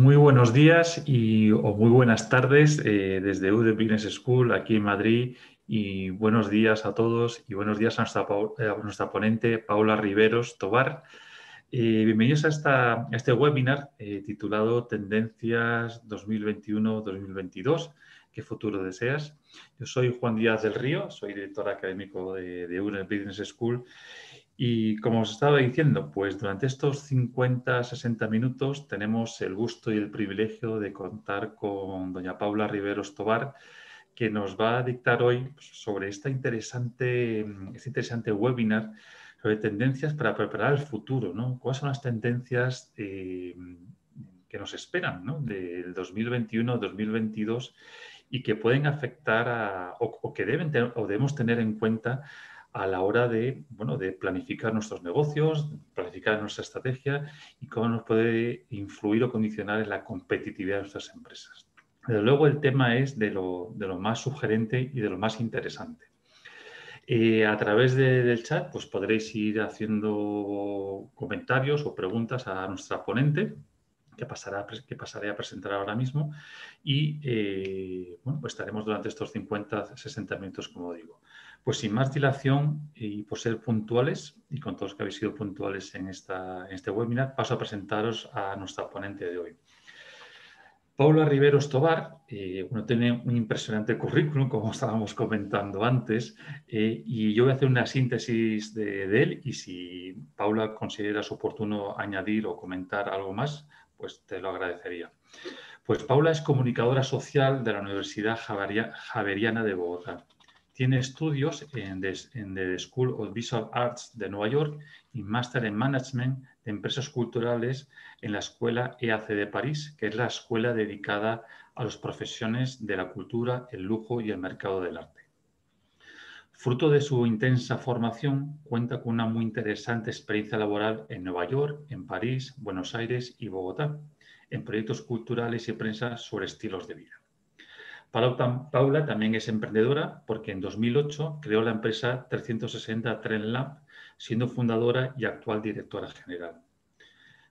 Muy buenos días y, o muy buenas tardes eh, desde UD Business School aquí en Madrid y buenos días a todos y buenos días a nuestra, eh, ponente Paula Riveros Tobar. Eh, bienvenidos a, este webinar titulado Tendencias 2021-2022, ¿qué futuro deseas? Yo soy Juan Díaz del Río, soy director académico de, de Business School y como os estaba diciendo, pues durante estos 50, 60 minutos tenemos el gusto y el privilegio de contar con doña Paula Riveros Tobar, que nos va a dictar hoy sobre esta interesante, mm, este interesante webinar sobre tendencias para preparar el futuro, ¿no? ¿Cuáles son las tendencias eh, que nos esperan del 2021-2022 y que pueden afectar a, o, que deben tener, o debemos tener en cuenta a la hora de, bueno, de planificar nuestros negocios, planificar nuestra estrategia y cómo nos puede influir o condicionar en la competitividad de nuestras empresas. Desde luego el tema es de lo, más sugerente y de lo más interesante. Eh, a través del chat pues podréis ir haciendo comentarios o preguntas a nuestra ponente que, pasará, que pasaré a presentar ahora mismo y eh, bueno, pues estaremos durante estos 50-60 minutos como digo. Pues sin más dilación y por ser puntuales, y con todos los que habéis sido puntuales en, esta, este webinar, paso a presentaros a nuestra ponente de hoy. Paula Rivero Estobar, eh, uno tiene un impresionante currículum, como estábamos comentando antes, eh, y yo voy a hacer una síntesis de, de, él y si Paula consideras oportuno añadir o comentar algo más, pues te lo agradecería. Pues Paula es comunicadora social de la Universidad Javeriana de Bogotá. Tiene estudios en the, School of Visual Arts de Nueva York y máster en Management de Empresas Culturales en la Escuela EAC de París, que es la escuela dedicada a las profesiones de la cultura, el lujo y el mercado del arte. Fruto de su intensa formación, cuenta con una muy interesante experiencia laboral en Nueva York, en París, Buenos Aires y Bogotá, en proyectos culturales y prensa sobre estilos de vida. Paula también es emprendedora porque en 2008 creó la empresa 360 Trend Lab, siendo fundadora y actual directora general.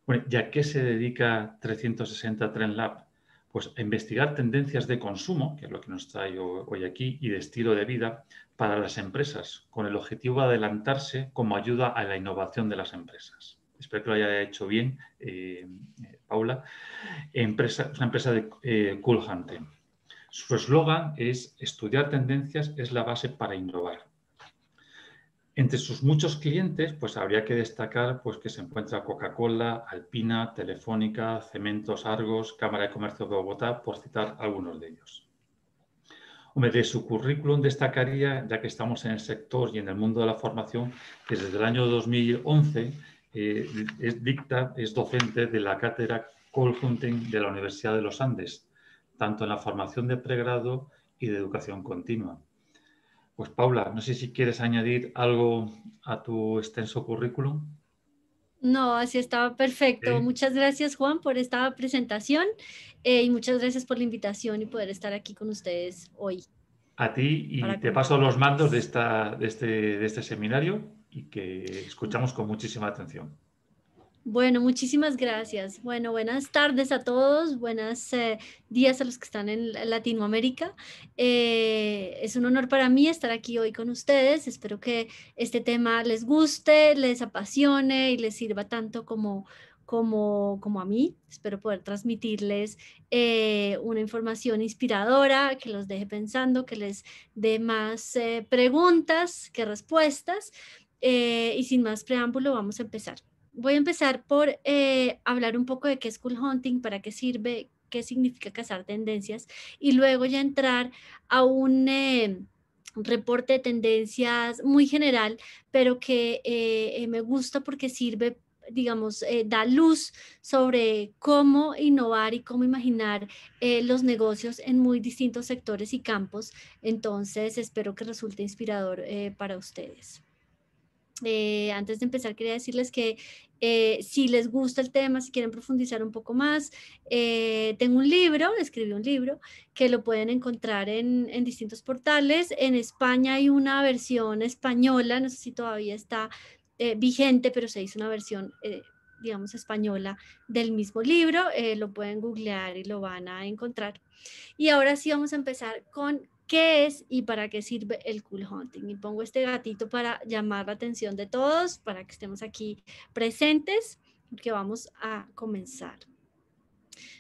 Bueno, ¿y a qué se dedica 360 Trend Lab? Pues a investigar tendencias de consumo, que es lo que nos trae hoy aquí, y de estilo de vida para las empresas, con el objetivo de adelantarse como ayuda a la innovación de las empresas espero que lo haya hecho bien, eh, eh, Paula, empresa, una empresa de eh, Cool Hunting. Su eslogan es estudiar tendencias es la base para innovar. Entre sus muchos clientes, pues habría que destacar pues, que se encuentra Coca-Cola, Alpina, Telefónica, Cementos Argos, Cámara de Comercio de Bogotá, por citar algunos de ellos. de su currículum destacaría, ya que estamos en el sector y en el mundo de la formación, que desde el año 2011 eh, es dicta, es docente de la cátedra Hunting de la Universidad de los Andes, tanto en la formación de pregrado y de educación continua. Pues Paula, no sé si quieres añadir algo a tu extenso currículum. No, así estaba perfecto. Muchas gracias Juan por esta presentación eh, y muchas gracias por la invitación y poder estar aquí con ustedes hoy. A ti y te paso los mandos de, este, de este seminario y que escuchamos con muchísima atención. Bueno, muchísimas gracias. Bueno, buenas tardes a todos, buenos eh, días a los que están en Latinoamérica. Eh, es un honor para mí estar aquí hoy con ustedes. Espero que este tema les guste, les apasione y les sirva tanto como, como, como a mí. Espero poder transmitirles eh, una información inspiradora que los deje pensando, que les dé más preguntas que respuestas. y sin más preámbulo, vamos a empezar voy a empezar por eh, hablar un poco de qué es cool hunting, para qué sirve, qué significa cazar tendencias y luego ya entrar a un... Eh, reporte de tendencias muy general, pero que eh, me gusta porque sirve digamos, da luz sobre cómo innovar y cómo imaginar los negocios en muy distintos sectores y campos. Entonces, espero que resulte inspirador para ustedes. Eh, antes de empezar, quería decirles que eh, si les gusta el tema, si quieren profundizar un poco más, eh, tengo un libro, escribí un libro, que lo pueden encontrar en, distintos portales. En España hay una versión española, no sé si todavía está vigente, pero se hizo una versión digamos, española del mismo libro. lo pueden googlear y lo van a encontrar. Y ahora sí vamos a empezar con qué es y para qué sirve el cool hunting. Y pongo este gatito para llamar la atención de todos, para que estemos aquí presentes, porque vamos a comenzar.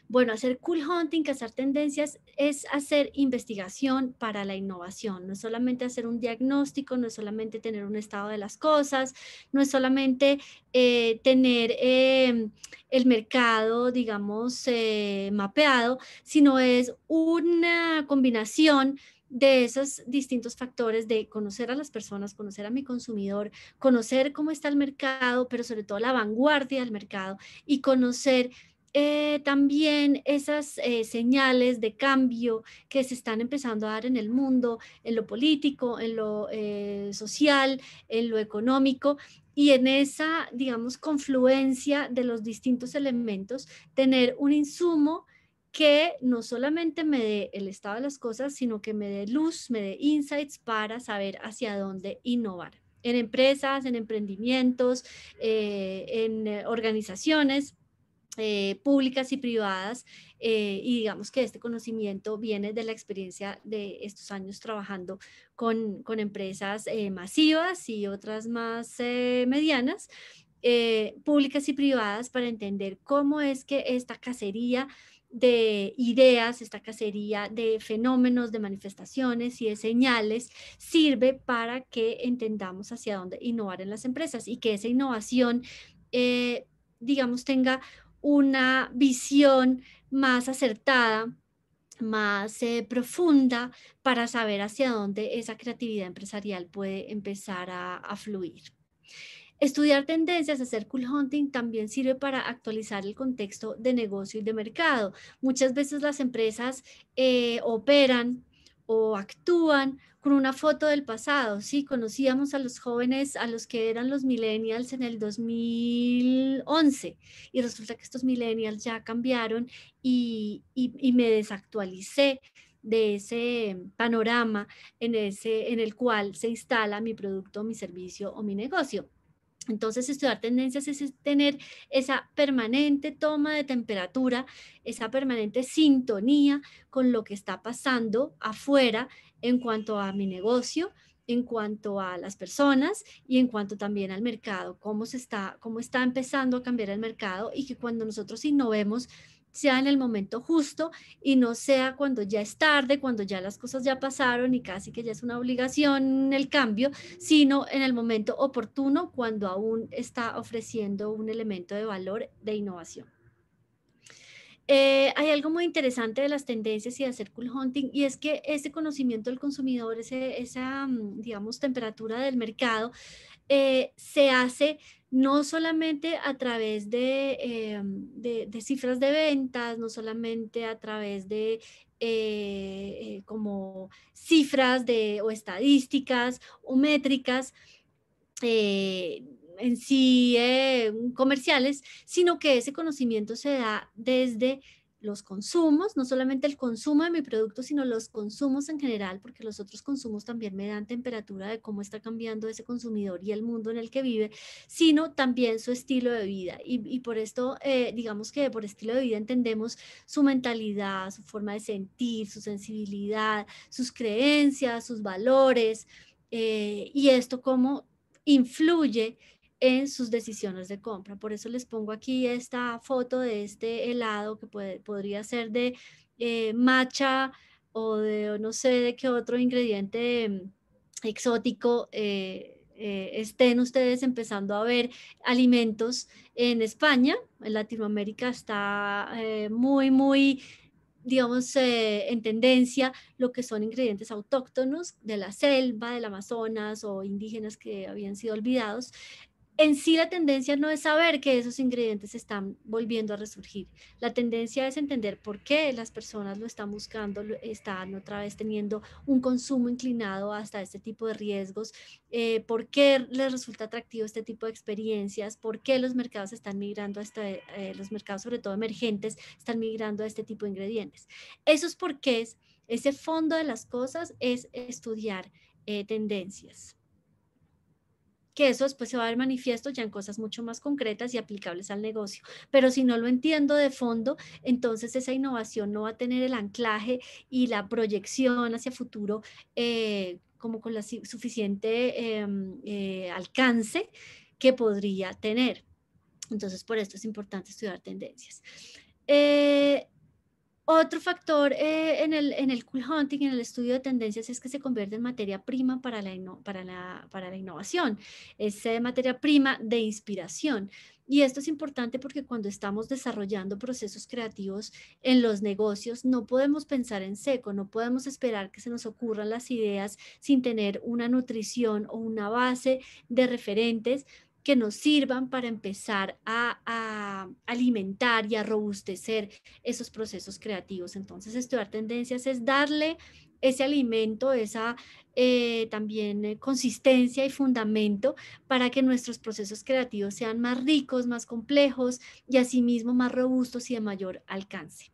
Bueno, hacer cool hunting, cazar tendencias, es hacer investigación para la innovación. No es solamente hacer un diagnóstico, no es solamente tener un estado de las cosas, no es solamente eh, tener em, el mercado, digamos, eh, mapeado, sino es una combinación de esos distintos factores de conocer a las personas, conocer a mi consumidor, conocer cómo está el mercado, pero sobre todo la vanguardia del mercado y conocer eh, también esas eh, señales de cambio que se están empezando a dar en el mundo, en lo político, en lo eh, social, en lo económico. Y en esa, digamos, confluencia de los distintos elementos, tener un insumo que no solamente me dé el estado de las cosas, sino que me dé luz, me dé insights para saber hacia dónde innovar en empresas, en emprendimientos, eh, en eh, organizaciones eh, públicas y privadas. y digamos que este conocimiento viene de la experiencia de estos años trabajando con, con empresas masivas y otras más medianas, públicas y privadas, para entender cómo es que esta cacería de ideas, esta cacería de fenómenos, de manifestaciones y de señales sirve para que entendamos hacia dónde innovar en las empresas y que esa innovación, eh, digamos, tenga una visión más acertada, más eh, profunda para saber hacia dónde esa creatividad empresarial puede empezar a, a fluir. Estudiar tendencias, hacer cool hunting también sirve para actualizar el contexto de negocio y de mercado. Muchas veces las empresas eh, operan o actúan con una foto del pasado. Sí, conocíamos a los jóvenes, a los que eran los millennials en el 2011 y resulta que estos millennials ya cambiaron y, me desactualicé de ese panorama en el cual se instala mi producto, mi servicio o mi negocio. Entonces, estudiar tendencias es tener esa permanente toma de temperatura, esa permanente sintonía con lo que está pasando afuera en cuanto a mi negocio, en cuanto a las personas y en cuanto también al mercado, cómo, se está, cómo está empezando a cambiar el mercado y que cuando nosotros innovemos sea en el momento justo y no sea cuando ya es tarde, cuando ya las cosas ya pasaron y casi que ya es una obligación el cambio, sino en el momento oportuno cuando aún está ofreciendo un elemento de valor de innovación. Eh, hay algo muy interesante de las tendencias y de hacer cool hunting y es que ese conocimiento del consumidor, ese, esa, mm, digamos, temperatura del mercado, eh, se hace no solamente a través em, de, cifras de ventas, no solamente a través de eh, eh, como cifras de, o estadísticas o métricas en sí comerciales, sino que ese conocimiento se da desde los consumos, no solamente el consumo de mi producto, sino los consumos en general, porque los otros consumos también me dan temperatura de cómo está cambiando ese consumidor y el mundo en el que vive, sino también su estilo de vida. Y, por esto, eh, digamos que por estilo de vida entendemos su mentalidad, su forma de sentir, su sensibilidad, sus creencias, sus valores, eh, y esto cómo influye en sus decisiones de compra. Por eso les pongo aquí esta foto de este helado que podría ser de eh, macha o de no sé de qué otro ingrediente em, exótico. Eh, eh, estén ustedes empezando a ver alimentos en España, en Latinoamérica está muy, muy digamos, en tendencia lo que son ingredientes autóctonos de la selva, del Amazonas o indígenas que habían sido olvidados en sí la tendencia no es saber que esos ingredientes están volviendo a resurgir. La tendencia es entender por qué las personas lo están buscando, están otra vez teniendo un consumo inclinado hasta este tipo de riesgos, eh, por qué les resulta atractivo este tipo de experiencias, por qué los mercados están migrando hasta eh, los mercados, sobre todo emergentes, están migrando a este tipo de ingredientes. Eso es por qué ese fondo de las cosas es estudiar eh, tendencias que eso después se va a ver manifiesto ya en cosas mucho más concretas y aplicables al negocio. Pero si no lo entiendo de fondo, entonces esa innovación no va a tener el anclaje y la proyección hacia futuro eh, como con la suficiente em, eh, alcance que podría tener. Entonces, por esto es importante estudiar tendencias. Eh, otro factor eh, en, el, cool hunting, en el estudio de tendencias, es que se convierte en materia prima para la, innovación, es eh, materia prima de inspiración. Y esto es importante porque cuando estamos desarrollando procesos creativos en los negocios, no podemos pensar en seco, no podemos esperar que se nos ocurran las ideas sin tener una nutrición o una base de referentes que nos sirvan para empezar a, alimentar y a robustecer esos procesos creativos. Entonces, estudiar tendencias es darle ese alimento, esa eh, también eh, consistencia y fundamento para que nuestros procesos creativos sean más ricos, más complejos y asimismo más robustos y de mayor alcance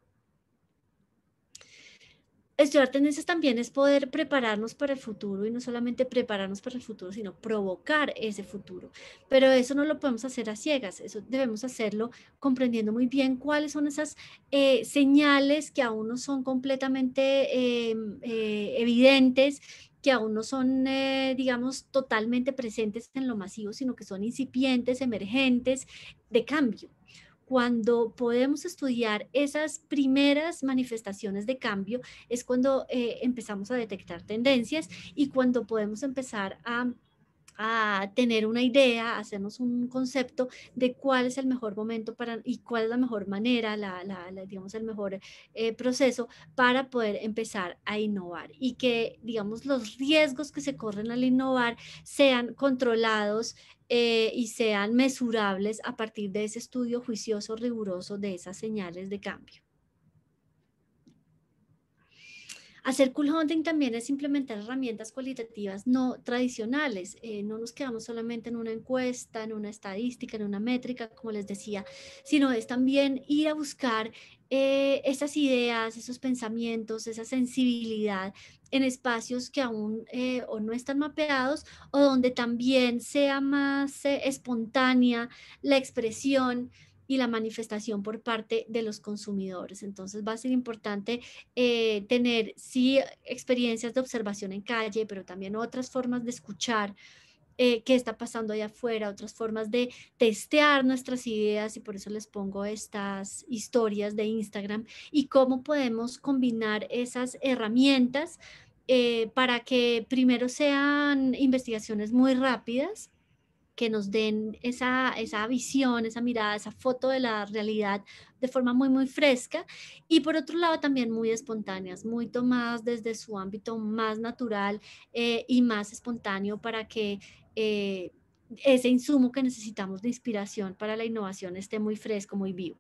estudiar tendencias también es poder prepararnos para el futuro y no solamente prepararnos para el futuro, sino provocar ese futuro. Pero eso no lo podemos hacer a ciegas, eso debemos hacerlo comprendiendo muy bien cuáles son esas eh, señales que aún no son completamente em, eh, evidentes que aún no son, eh, digamos, totalmente presentes en lo masivo, sino que son incipientes, emergentes de cambio cuando podemos estudiar esas primeras manifestaciones de cambio, es cuando eh, empezamos a detectar tendencias y cuando podemos empezar a a tener una idea, hacernos un concepto de cuál es el mejor momento para, y cuál es la mejor manera, la, la, digamos, el mejor eh, proceso para poder empezar a innovar y que, digamos, los riesgos que se corren al innovar sean controlados eh, y sean mesurables a partir de ese estudio juicioso, riguroso de esas señales de cambio. Hacer cool hunting también es implementar herramientas cualitativas no tradicionales. Eh, no nos quedamos solamente en una encuesta, en una estadística, en una métrica, como les decía, sino es también ir a buscar eh, esas ideas, esos pensamientos, esa sensibilidad en espacios que aún eh, o no están mapeados o donde también sea más espontánea la expresión y la manifestación por parte de los consumidores. Entonces va a ser importante eh, tener, sí, experiencias de observación en calle, pero también otras formas de escuchar. Eh, qué está pasando allá afuera, otras formas de testear nuestras ideas y por eso les pongo estas historias de Instagram y cómo podemos combinar esas herramientas eh, para que primero sean investigaciones muy rápidas que nos den esa, visión, esa mirada, esa foto de la realidad de forma muy, muy fresca y por otro lado también muy espontáneas, muy tomadas desde su ámbito más natural eh, y más espontáneo para que... Eh, ese insumo que necesitamos de inspiración para la innovación esté muy fresco, muy vivo.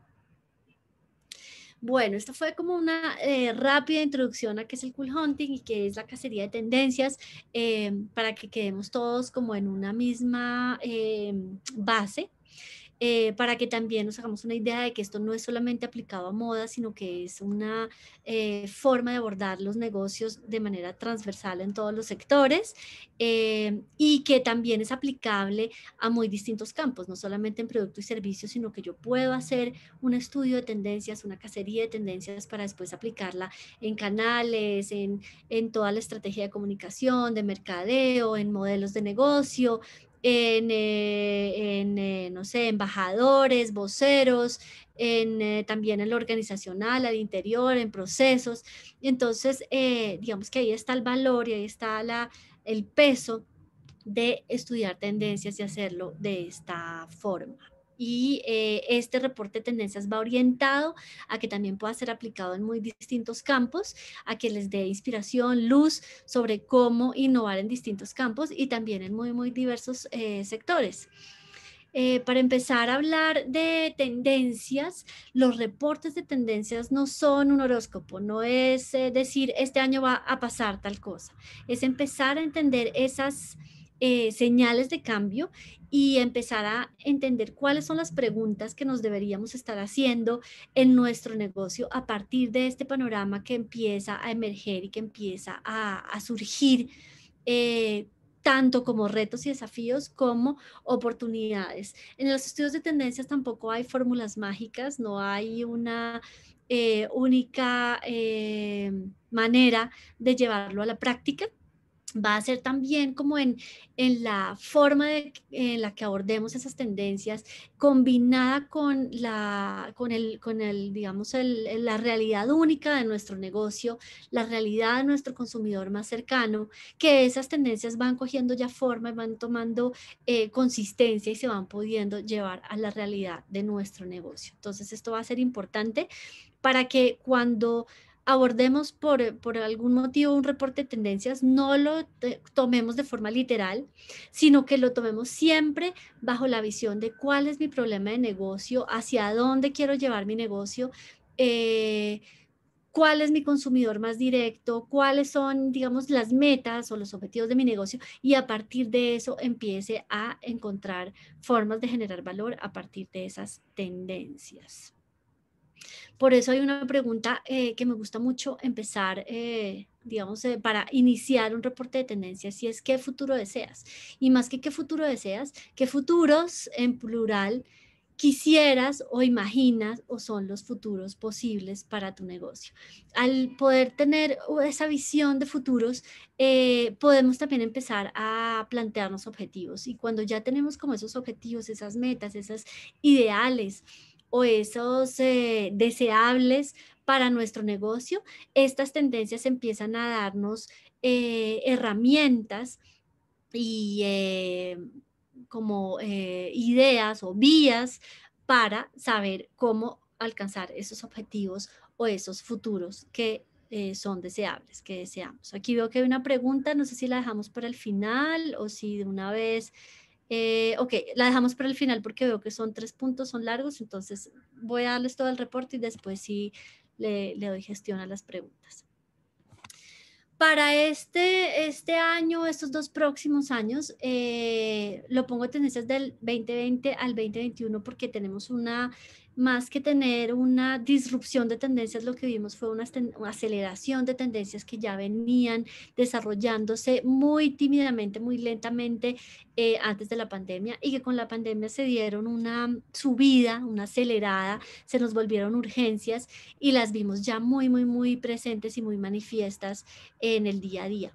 Bueno, esta fue como una eh, rápida introducción a qué es el cool hunting y qué es la cacería de tendencias eh, para que quedemos todos como en una misma eh, base eh, para que también nos hagamos una idea de que esto no es solamente aplicado a moda, sino que es una eh, forma de abordar los negocios de manera transversal en todos los sectores eh, y que también es aplicable a muy distintos campos, no solamente en producto y servicios, sino que yo puedo hacer un estudio de tendencias, una cacería de tendencias para después aplicarla en canales, en toda la estrategia de comunicación, de mercadeo, en modelos de negocio, en, eh, eh, no sé, embajadores, voceros, en, eh, también en lo organizacional, al interior, en procesos. Entonces, digamos que ahí está el valor y ahí está la, el peso de estudiar tendencias y hacerlo de esta forma y eh, este reporte de tendencias va orientado a que también pueda ser aplicado en muy distintos campos, a que les dé inspiración, luz sobre cómo innovar en distintos campos y también en muy, muy diversos eh, sectores. Eh, para empezar a hablar de tendencias, los reportes de tendencias no son un horóscopo, no es decir este año va a pasar tal cosa, es empezar a entender esas eh, señales de cambio y empezar a entender cuáles son las preguntas que nos deberíamos estar haciendo en nuestro negocio a partir de este panorama que empieza a emerger y que empieza a, surgir. Eh, tanto como retos y desafíos como oportunidades. En los estudios de tendencias tampoco hay fórmulas mágicas, no hay una eh, única manera de llevarlo a la práctica va a ser también como en, en la forma en la que abordemos esas tendencias, combinada con la, con el, con el digamos, la realidad única de nuestro negocio, la realidad de nuestro consumidor más cercano, que esas tendencias van cogiendo ya forma y van tomando eh, consistencia y se van pudiendo llevar a la realidad de nuestro negocio. Entonces, esto va a ser importante para que cuando abordemos por, algún motivo un reporte de tendencias, no lo tomemos de forma literal, sino que lo tomemos siempre bajo la visión de cuál es mi problema de negocio, hacia dónde quiero llevar mi negocio. Eh, cuál es mi consumidor más directo, cuáles son, digamos, las metas o los objetivos de mi negocio y a partir de eso empiece a encontrar formas de generar valor a partir de esas tendencias. Por eso hay una pregunta eh, que me gusta mucho empezar, eh, digamos, eh, para iniciar un reporte de tendencias, si es qué futuro deseas. Y más que qué futuro deseas, qué futuros en plural quisieras o imaginas o son los futuros posibles para tu negocio. Al poder tener uh, esa visión de futuros, podemos también empezar a plantearnos objetivos y cuando ya tenemos como esos objetivos, esas metas, esas ideales, o esos eh, deseables para nuestro negocio, estas tendencias empiezan a darnos eh, herramientas y eh, como ideas o vías para saber cómo alcanzar esos objetivos o esos futuros que son deseables, que deseamos. Aquí veo que hay una pregunta, no sé si la dejamos para el final o si de una vez eh, ok, la dejamos para el final porque veo que son tres puntos, son largos, entonces voy a darles todo el reporte y después sí le, doy gestión a las preguntas. Para este, este año, estos dos próximos años, eh, lo pongo tendencias del 2020 al 2021 porque tenemos una más que tener una disrupción de tendencias, lo que vimos fue una, aceleración de tendencias que ya venían desarrollándose muy tímidamente, muy lentamente eh, antes de la pandemia y que con la pandemia se dieron una subida, una acelerada, se nos volvieron urgencias y las vimos ya muy, muy, muy presentes y muy manifiestas en el día a día.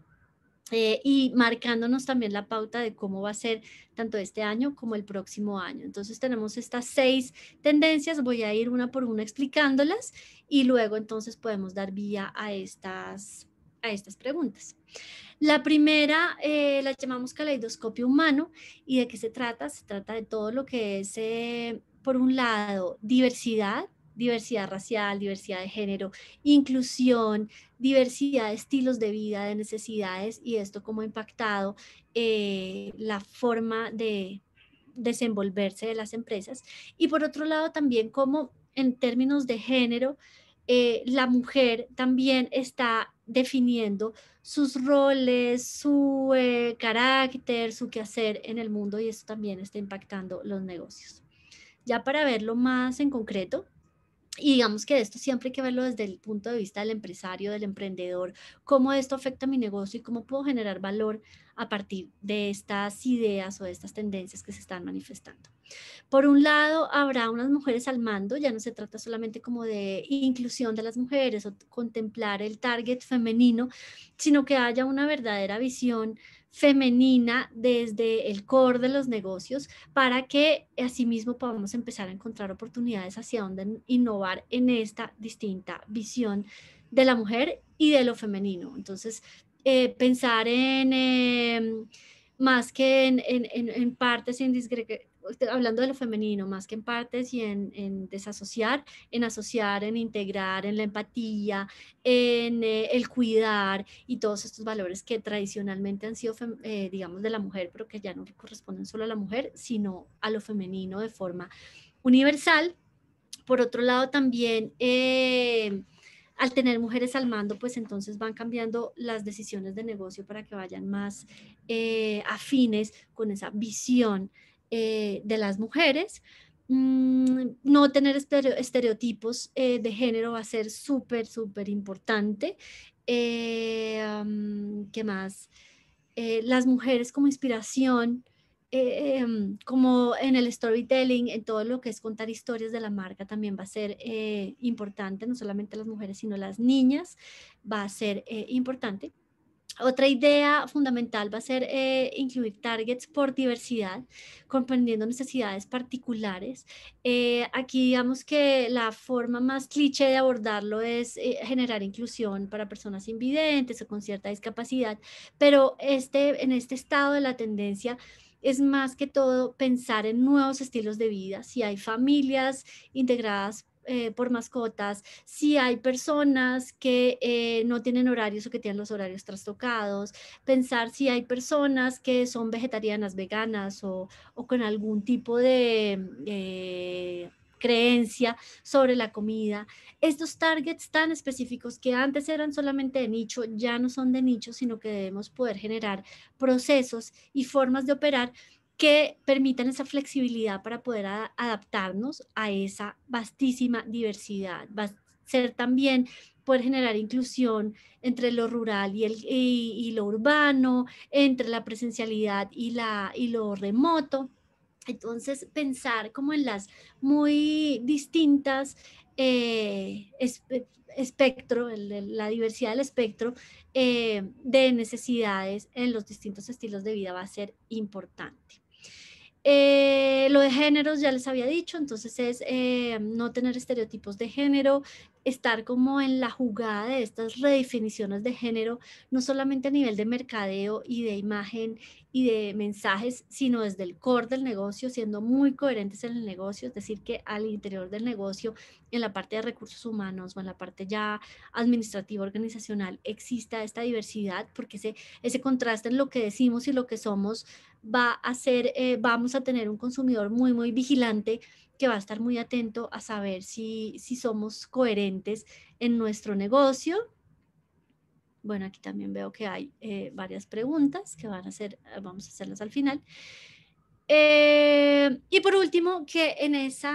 Eh, y marcándonos también la pauta de cómo va a ser tanto este año como el próximo año. Entonces tenemos estas seis tendencias, voy a ir una por una explicándolas y luego entonces podemos dar vía a estas, a estas preguntas. La primera eh, la llamamos caleidoscopio humano y de qué se trata? Se trata de todo lo que es, eh, por un lado, diversidad, diversidad racial, diversidad de género, inclusión, diversidad de estilos de vida, de necesidades y esto cómo ha impactado eh, la forma de desenvolverse de las empresas. Y por otro lado, también cómo en términos de género, eh, la mujer también está definiendo sus roles, su eh, carácter, su quehacer en el mundo y eso también está impactando los negocios. Ya para verlo más en concreto, y digamos que esto siempre hay que verlo desde el punto de vista del empresario, del emprendedor, cómo esto afecta a mi negocio y cómo puedo generar valor a partir de estas ideas o de estas tendencias que se están manifestando. Por un lado, habrá unas mujeres al mando, ya no se trata solamente como de inclusión de las mujeres o contemplar el target femenino, sino que haya una verdadera visión femenina desde el core de los negocios para que asimismo podamos empezar a encontrar oportunidades hacia donde innovar en esta distinta visión de la mujer y de lo femenino. Entonces, eh, pensar en... Em, más que en, en, partes y hablando de lo femenino, más que en partes y en, desasociar, en asociar, en integrar, en la empatía, en eh, el cuidar y todos estos valores que tradicionalmente han sido, eh, digamos, de la mujer, pero que ya no corresponden solo a la mujer, sino a lo femenino de forma universal. Por otro lado, también... Eh, al tener mujeres al mando, pues entonces van cambiando las decisiones de negocio para que vayan más afines con esa visión eh, de las mujeres. Mm, no tener estereotipos eh, de género va a ser súper, súper importante. Eh, ¿Qué más? las mujeres como inspiración, em, como en el storytelling, en todo lo que es contar historias de la marca también va a ser importante, no solamente las mujeres, sino las niñas, va a ser importante. Otra idea fundamental va a ser eh, incluir targets por diversidad, comprendiendo necesidades particulares. Eh, aquí digamos que la forma más cliché de abordarlo es eh, generar inclusión para personas invidentes o con cierta discapacidad, pero este, en este estado de la tendencia es más que todo pensar en nuevos estilos de vida, si hay familias integradas eh, por mascotas, si hay personas que eh, no tienen horarios o que tienen los horarios trastocados, pensar si hay personas que son vegetarianas, veganas o, con algún tipo de... Eh, creencia sobre la comida. Estos targets tan específicos que antes eran solamente de nicho, ya no son de nicho, sino que debemos poder generar procesos y formas de operar que permitan esa flexibilidad para poder adaptarnos a esa vastísima diversidad. Va a ser también poder generar inclusión entre lo rural y, lo urbano, entre la presencialidad y, y lo remoto. Entonces, pensar como en las muy distintas eh, espectro, la diversidad del espectro eh, de necesidades en los distintos estilos de vida va a ser importante. Eh, lo de géneros ya les había dicho, entonces es eh, no tener estereotipos de género, estar como en la jugada de estas redefiniciones de género, no solamente a nivel de mercadeo y de imagen y de mensajes, sino desde el core del negocio, siendo muy coherentes en el negocio, es decir, que al interior del negocio, en la parte de recursos humanos o en la parte ya administrativa, organizacional, exista esta diversidad, porque ese, ese contraste en lo que decimos y lo que somos va a ser, eh, vamos a tener un consumidor muy, muy vigilante que va a estar muy atento a saber si, si somos coherentes en nuestro negocio. Bueno, aquí también veo que hay eh, varias preguntas que van a ser, eh, vamos a hacerlas al final. y por último, que en esa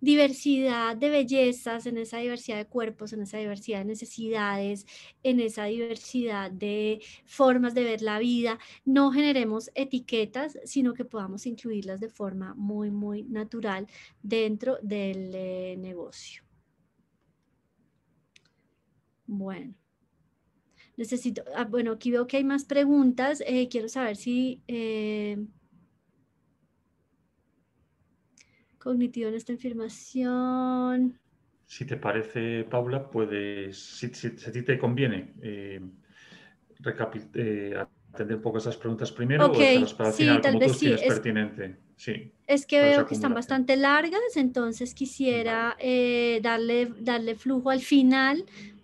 diversidad de bellezas, en esa diversidad de cuerpos, en esa diversidad de necesidades, en esa diversidad de formas de ver la vida, no generemos etiquetas, sino que podamos incluirlas de forma muy, muy natural dentro del eh, negocio. Bueno. Necesito, ah, bueno, aquí veo que hay más preguntas. Eh, quiero saber si eh, cognitivo en esta afirmación. Si te parece, Paula, puedes, si, a ti te conviene, eh, eh, atender un poco esas preguntas primero ok o sí, tal vez sí. Es, pertinente. Sí, es que veo que están bastante largas, entonces quisiera eh, darle, darle flujo al final,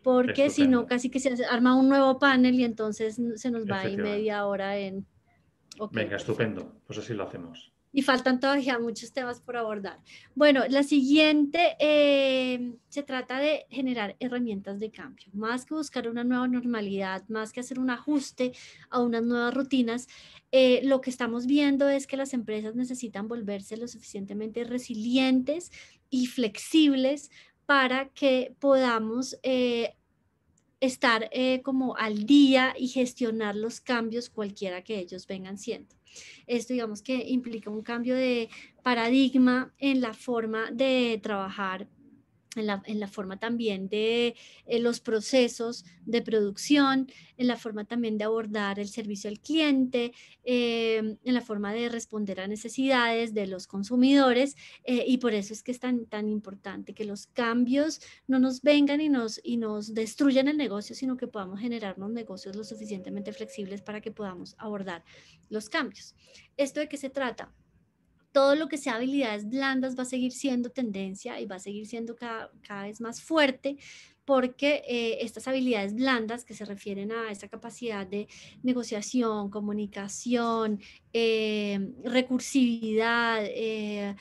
porque si no, casi que se arma un nuevo panel y entonces se nos va ahí media hora en... Venga, estupendo. Pues así lo hacemos y faltan todavía muchos temas por abordar. Bueno, la siguiente eh, se trata de generar herramientas de cambio. Más que buscar una nueva normalidad, más que hacer un ajuste a unas nuevas rutinas, eh, lo que estamos viendo es que las empresas necesitan volverse lo suficientemente resilientes y flexibles para que podamos... Eh, estar como al día y gestionar los cambios cualquiera que ellos vengan siendo. Esto digamos que implica un cambio de paradigma en la forma de trabajar en la, forma también de eh, los procesos de producción, en la forma también de abordar el servicio al cliente, em, en la forma de responder a necesidades de los consumidores. Eh, y por eso es que es tan, tan importante que los cambios no nos vengan y nos, y nos destruyan el negocio, sino que podamos generar unos negocios lo suficientemente flexibles para que podamos abordar los cambios. ¿Esto de qué se trata? todo lo que sea habilidades blandas va a seguir siendo tendencia y va a seguir siendo cada, vez más fuerte porque eh, estas habilidades blandas que se refieren a esta capacidad de negociación, comunicación, eh, recursividad, eh,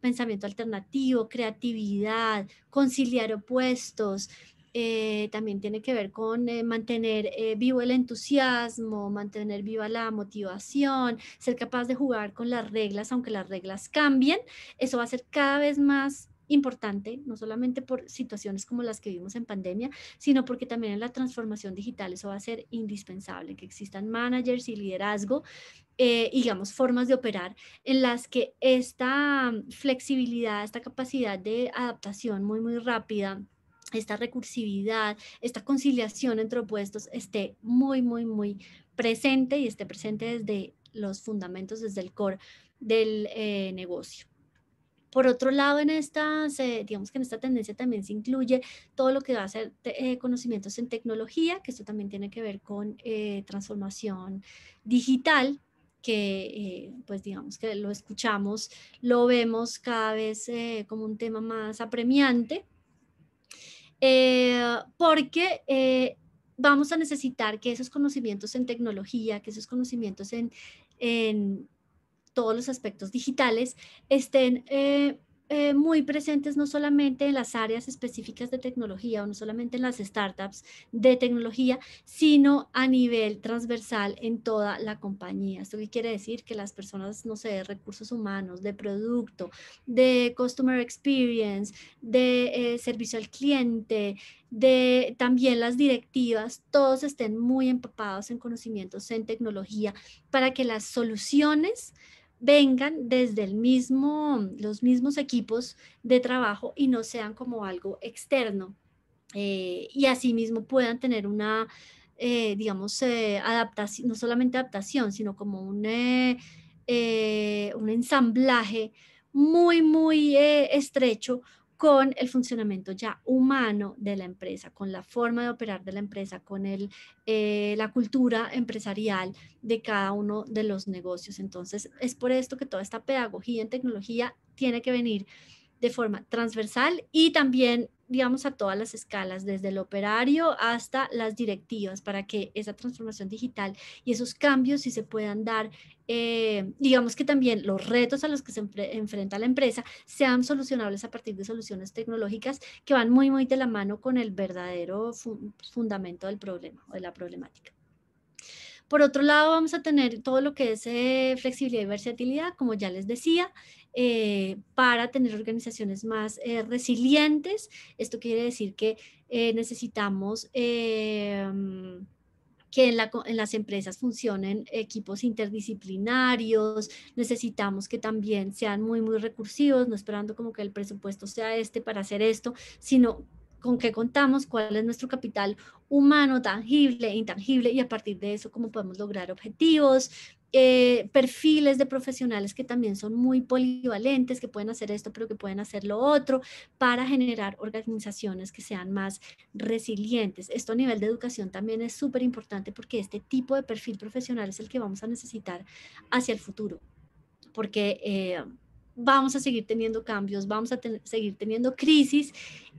pensamiento alternativo, creatividad, conciliar opuestos, eh, también tiene que ver con eh, mantener eh, vivo el entusiasmo, mantener viva la motivación, ser capaz de jugar con las reglas, aunque las reglas cambien. Eso va a ser cada vez más importante, no solamente por situaciones como las que vimos en pandemia, sino porque también en la transformación digital eso va a ser indispensable, que existan managers y liderazgo, eh, digamos, formas de operar en las que esta flexibilidad, esta capacidad de adaptación muy, muy rápida, esta recursividad, esta conciliación entre opuestos esté muy, muy, muy presente y esté presente desde los fundamentos, desde el core del eh, negocio. Por otro lado, en esta eh, digamos que en esta tendencia también se incluye todo lo que va a ser eh, conocimientos en tecnología, que esto también tiene que ver con transformación digital, que pues digamos que lo escuchamos, lo vemos cada vez como un tema más apremiante, eh, porque eh, vamos a necesitar que esos conocimientos en tecnología, que esos conocimientos en, todos los aspectos digitales estén eh, eh, muy presentes no solamente en las áreas específicas de tecnología o no solamente en las startups de tecnología, sino a nivel transversal en toda la compañía. ¿Esto quiere decir? Que las personas, no sé, de recursos humanos, de producto, de customer experience, de eh, servicio al cliente, de también las directivas, todos estén muy empapados en conocimientos en tecnología para que las soluciones vengan desde el mismo, los mismos equipos de trabajo y no sean como algo externo. Eh, y y asimismo puedan tener una, eh, digamos, eh, adaptación, no solamente adaptación, sino como un, un ensamblaje muy, muy estrecho con el funcionamiento ya humano de la empresa, con la forma de operar de la empresa, con el, eh, la cultura empresarial de cada uno de los negocios. Entonces, es por esto que toda esta pedagogía en tecnología tiene que venir de forma transversal y también digamos, a todas las escalas, desde el operario hasta las directivas, para que esa transformación digital y esos cambios si se puedan dar, eh, digamos que también los retos a los que se enfrenta la empresa sean solucionables a partir de soluciones tecnológicas que van muy, muy de la mano con el verdadero fundamento del problema o de la problemática. Por otro lado, vamos a tener todo lo que es eh, flexibilidad y versatilidad, como ya les decía, eh, para tener organizaciones más eh, resilientes. Esto quiere decir que eh, necesitamos em, que en, en, las empresas funcionen equipos interdisciplinarios, necesitamos que también sean muy, muy recursivos, no esperando como que el presupuesto sea este para hacer esto, sino con qué contamos, cuál es nuestro capital humano, tangible, intangible, y a partir de eso, cómo podemos lograr objetivos, eh, perfiles de profesionales que también son muy polivalentes, que pueden hacer esto, pero que pueden hacer lo otro, para generar organizaciones que sean más resilientes. Esto a nivel de educación también es súper importante porque este tipo de perfil profesional es el que vamos a necesitar hacia el futuro, porque eh, vamos a seguir teniendo cambios, vamos a seguir teniendo crisis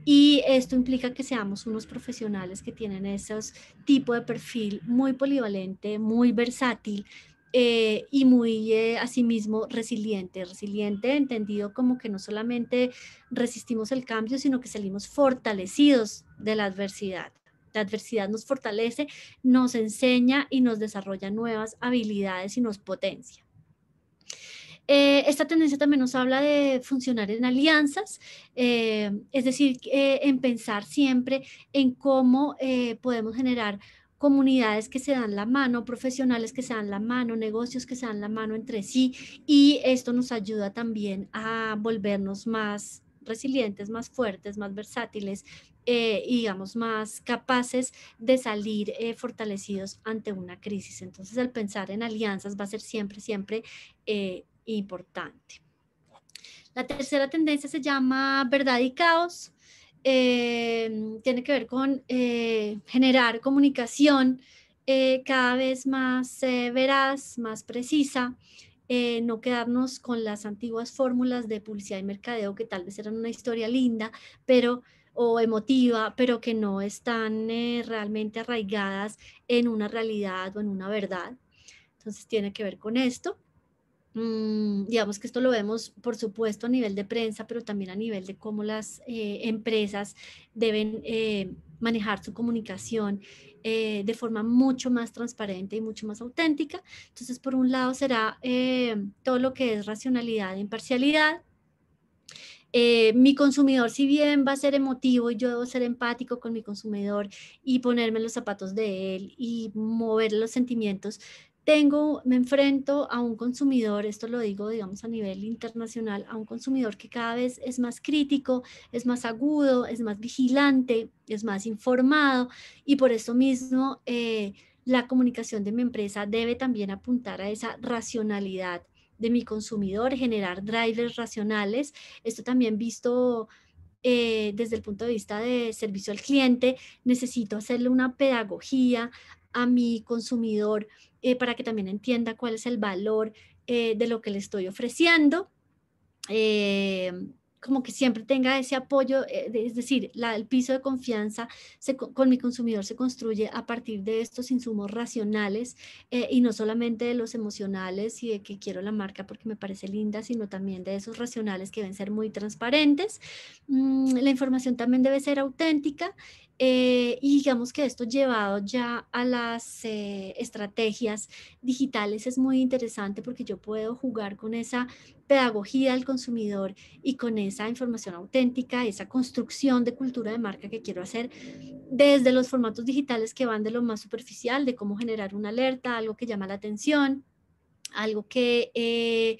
y esto implica que seamos unos profesionales que tienen esos tipo de perfil muy polivalente, muy versátil, eh, y muy eh, asimismo resiliente, resiliente entendido como que no solamente resistimos el cambio, sino que salimos fortalecidos de la adversidad. La adversidad nos fortalece, nos enseña y nos desarrolla nuevas habilidades y nos potencia. Eh, esta tendencia también nos habla de funcionar en alianzas, es decir, en pensar siempre en cómo podemos generar comunidades que se dan la mano, profesionales que se dan la mano, negocios que se dan la mano entre sí y esto nos ayuda también a volvernos más resilientes, más fuertes, más versátiles eh, y digamos más capaces de salir eh, fortalecidos ante una crisis. Entonces el pensar en alianzas va a ser siempre, siempre eh, importante. La tercera tendencia se llama verdad y caos. Em, tiene que ver con eh, generar comunicación eh, cada vez más veraz, más precisa, eh, no quedarnos con las antiguas fórmulas de publicidad y mercadeo que tal vez eran una historia linda, pero o emotiva, pero que no están realmente arraigadas en una realidad o en una verdad. Entonces tiene que ver con esto. Mm, digamos que esto lo vemos, por supuesto, a nivel de prensa, pero también a nivel de cómo las eh, empresas deben eh, manejar su comunicación eh, de forma mucho más transparente y mucho más auténtica. Entonces, por un lado será todo lo que es racionalidad e imparcialidad. mi consumidor, si bien va a ser emotivo y yo debo ser empático con mi consumidor y ponerme los zapatos de él y mover los sentimientos, tengo, me enfrento a un consumidor, esto lo digo, digamos, a nivel internacional, a un consumidor que cada vez es más crítico, es más agudo, es más vigilante, es más informado y por eso mismo eh, la comunicación de mi empresa debe también apuntar a esa racionalidad de mi consumidor, generar drivers racionales. Esto también visto eh, desde el punto de vista de servicio al cliente, necesito hacerle una pedagogía a mi consumidor eh, para que también entienda cuál es el valor eh, de lo que le estoy ofreciendo. Eh, como que siempre tenga ese apoyo, es decir, el piso de confianza con mi consumidor se construye a partir de estos insumos racionales y no solamente de los emocionales y de que quiero la marca porque me parece linda, sino también de esos racionales que deben ser muy transparentes. Mm, la información también debe ser auténtica eh, y digamos que esto llevado ya a las eh, estrategias digitales es muy interesante porque yo puedo jugar con esa pedagogía del consumidor y con esa información auténtica, esa construcción de cultura de marca que quiero hacer desde los formatos digitales que van de lo más superficial, de cómo generar una alerta, algo que llama la atención, algo que... Eh,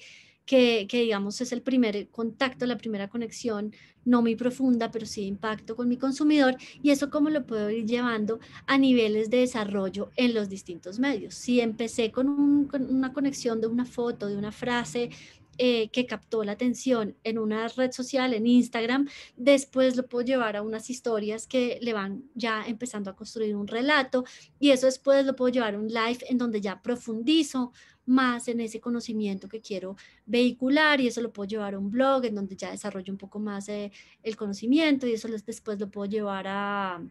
que, digamos es el primer contacto, la primera conexión, no muy profunda, pero sí de impacto con mi consumidor y eso cómo lo puedo ir llevando a niveles de desarrollo en los distintos medios. Si empecé con, con una conexión de una foto, de una frase, eh, que captó la atención en una red social, en Instagram, después lo puedo llevar a unas historias que le van ya empezando a construir un relato y eso después lo puedo llevar a un live en donde ya profundizo más en ese conocimiento que quiero vehicular y eso lo puedo llevar a un blog en donde ya desarrollo un poco más eh, el conocimiento y eso después lo puedo llevar a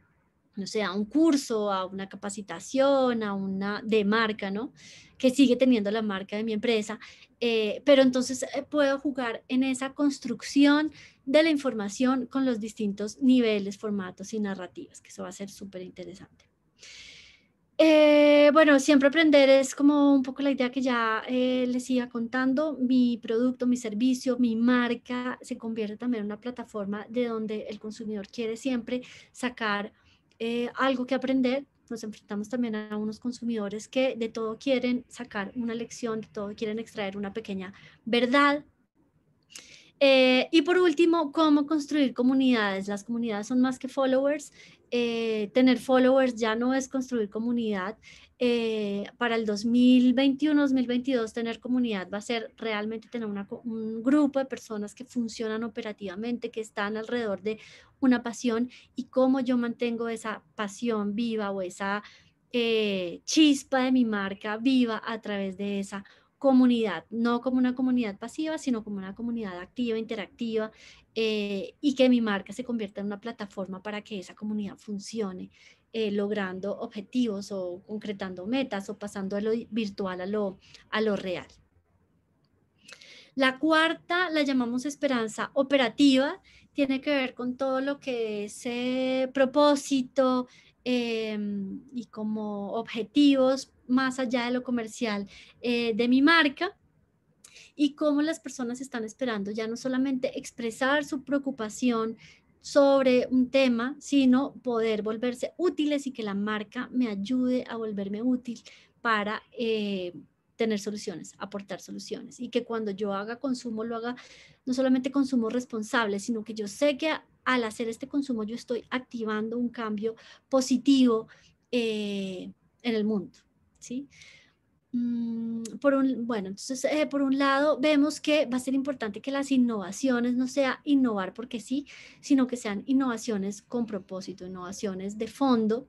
no sé, a un curso, a una capacitación, a una de marca, ¿no? Que sigue teniendo la marca de mi empresa, eh, pero entonces eh, puedo jugar en esa construcción de la información con los distintos niveles, formatos y narrativas, que eso va a ser súper interesante. Eh, bueno, siempre aprender es como un poco la idea que ya les iba contando. Mi producto, mi servicio, mi marca se convierte también en una plataforma de donde el consumidor quiere siempre sacar eh, algo que aprender, nos enfrentamos también a unos consumidores que de todo quieren sacar una lección, de todo quieren extraer una pequeña verdad. Eh, y por último, cómo construir comunidades. Las comunidades son más que followers. Eh, tener followers ya no es construir comunidad. para el 2021-2022 tener comunidad va a ser realmente tener un grupo de personas que funcionan operativamente, que están alrededor de una pasión y cómo yo mantengo esa pasión viva o esa eh, chispa de mi marca viva a través de esa comunidad, no como una comunidad pasiva, sino como una comunidad activa, interactiva, eh, y que mi marca se convierta en una plataforma para que esa comunidad funcione, eh, logrando objetivos o concretando metas o pasando a lo virtual a lo, a lo real. La cuarta la llamamos esperanza operativa tiene que ver con todo lo que es eh, propósito em, y como objetivos más allá de lo comercial eh, de mi marca y cómo las personas están esperando ya no solamente expresar su preocupación sobre un tema, sino poder volverse útiles y que la marca me ayude a volverme útil para eh, tener soluciones, aportar soluciones y que cuando yo haga consumo lo haga no solamente consumo responsable, sino que yo sé que al hacer este consumo yo estoy activando un cambio positivo eh, en el mundo, ¿sí? Mm, por un, bueno, entonces, eh, por un lado, vemos que va a ser importante que las innovaciones no sea innovar porque sí, sino que sean innovaciones con propósito, innovaciones de fondo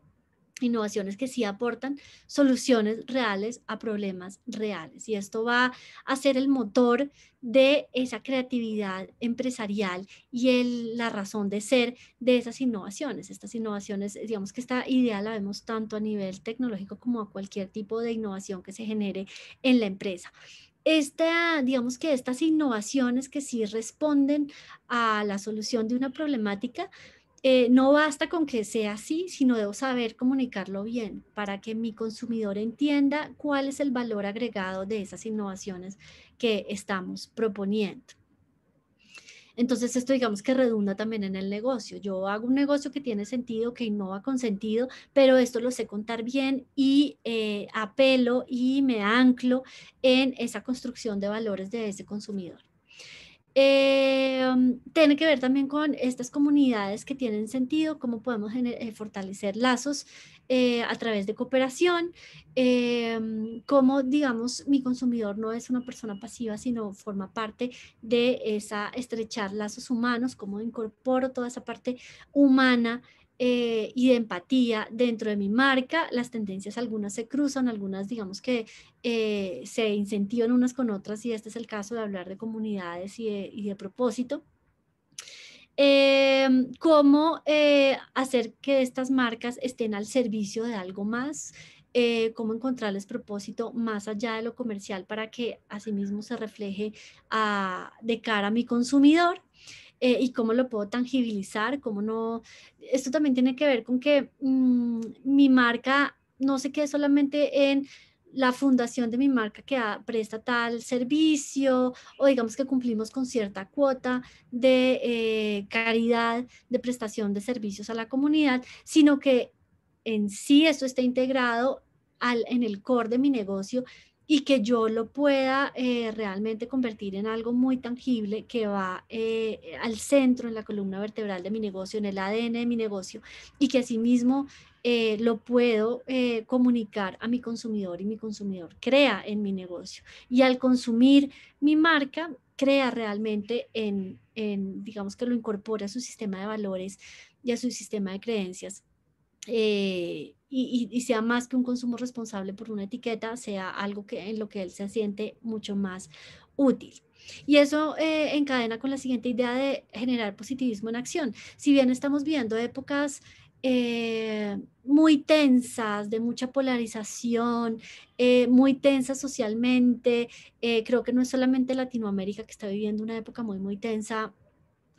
innovaciones que sí aportan soluciones reales a problemas reales. Y esto va a ser el motor de esa creatividad empresarial y el, la razón de ser de esas innovaciones. Estas innovaciones, eh, digamos que esta idea la vemos tanto a nivel tecnológico como a cualquier tipo de innovación que se genere en la empresa. Esta, digamos que estas innovaciones que sí responden a la solución de una problemática, eh, no basta con que sea así, sino debo saber comunicarlo bien para que mi consumidor entienda cuál es el valor agregado de esas innovaciones que estamos proponiendo. Entonces esto digamos que redunda también en el negocio. Yo hago un negocio que tiene sentido, que innova con sentido, pero esto lo sé contar bien y eh, apelo y me anclo en esa construcción de valores de ese consumidor. Em, tiene que ver también con estas comunidades que tienen sentido, cómo podemos eh, fortalecer lazos eh, a través de cooperación, em, cómo, digamos, mi consumidor no es una persona pasiva, sino forma parte de esa estrechar lazos humanos, cómo incorporo toda esa parte humana eh, y de empatía dentro de mi marca. Las tendencias algunas se cruzan, algunas digamos que eh, se incentivan unas con otras y este es el caso de hablar de comunidades y de, propósito. Em, cómo eh, hacer que estas marcas estén al servicio de algo más, cómo encontrarles propósito más allá de lo comercial para que asimismo se refleje ah, de cara a mi consumidor. Eh, y cómo lo puedo tangibilizar, cómo no. Esto también tiene que ver con que mm, mi marca no se quede solamente en la fundación de mi marca que presta tal servicio o digamos que cumplimos con cierta cuota de eh, caridad, de prestación de servicios a la comunidad, sino que en sí esto está integrado al, en el core de mi negocio y que yo lo pueda eh, realmente convertir en algo muy tangible que va eh, eh, al centro, en la columna vertebral de mi negocio, en el ADN de mi negocio y que asimismo lo puedo comunicar a mi consumidor y mi consumidor crea en mi negocio. Y al consumir mi marca, crea realmente en, digamos que lo incorpora a su sistema de valores y a su sistema de creencias y, sea más que un consumo responsable por una etiqueta, sea algo que, en lo que él se siente mucho más útil. Y eso eh, encadena con la siguiente idea de generar positivismo en acción. Si bien estamos viviendo épocas eh, muy tensas, de mucha polarización, eh, muy tensas socialmente. creo que no es solamente Latinoamérica que está viviendo una época muy, muy tensa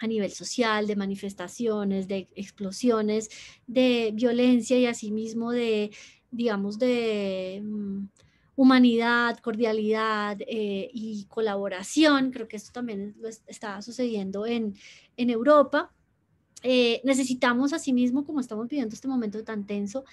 a nivel social, de manifestaciones, de explosiones, de violencia y asimismo de, digamos, de mm, humanidad, cordialidad eh, y colaboración. Creo que esto también está sucediendo en, en Europa. Eh, necesitamos asimismo, como estamos viviendo este momento tan tenso,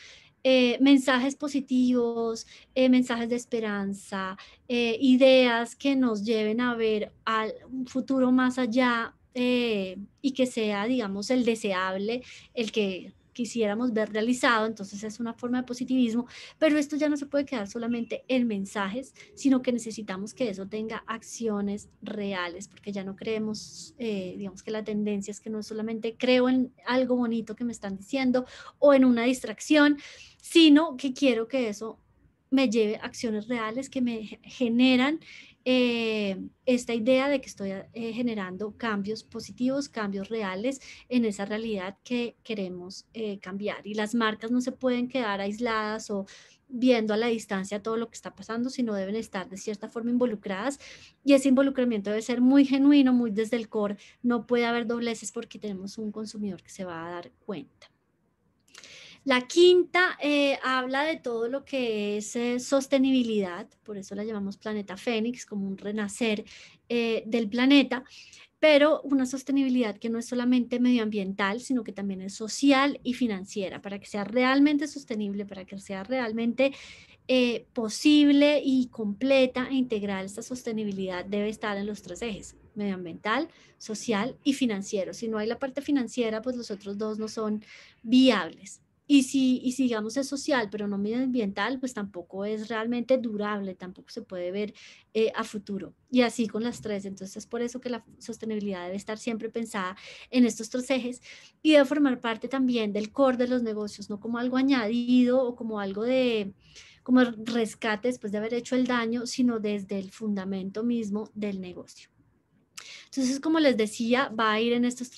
eh, mensajes positivos, mensajes de esperanza, ideas que nos lleven a ver al futuro más allá, eh, y que sea, digamos, el deseable, el que quisiéramos ver realizado, entonces es una forma de positivismo, pero esto ya no se puede quedar solamente en mensajes, sino que necesitamos que eso tenga acciones reales, porque ya no creemos, eh, digamos que la tendencia es que no solamente creo en algo bonito que me están diciendo o en una distracción, sino que quiero que eso me lleve acciones reales que me generan eh, esta idea de que estoy eh, generando cambios positivos, cambios reales en esa realidad que queremos eh, cambiar. Y las marcas no se pueden quedar aisladas o viendo a la distancia todo lo que está pasando, sino deben estar de cierta forma involucradas y ese involucramiento debe ser muy genuino, muy desde el core, no puede haber dobleces porque tenemos un consumidor que se va a dar cuenta. La quinta eh, habla de todo lo que es eh, sostenibilidad, por eso la llamamos Planeta Fénix, como un renacer eh, del planeta, pero una sostenibilidad que no es solamente medioambiental, sino que también es social y financiera, para que sea realmente sostenible, para que sea realmente posible y completa e integral esta sostenibilidad debe estar en los tres ejes, medioambiental, social y financiero. Si no hay la parte financiera, pues los otros dos no son viables. Y si, y si digamos es social, pero no medioambiental, pues tampoco es realmente durable, tampoco se puede ver eh, a futuro. Y así con las tres. Entonces es por eso que la sostenibilidad debe estar siempre pensada en estos tres ejes y debe formar parte también del core de los negocios, no como algo añadido o como algo de como rescate después de haber hecho el daño, sino desde el fundamento mismo del negocio. Entonces, como les decía, va a ir en estos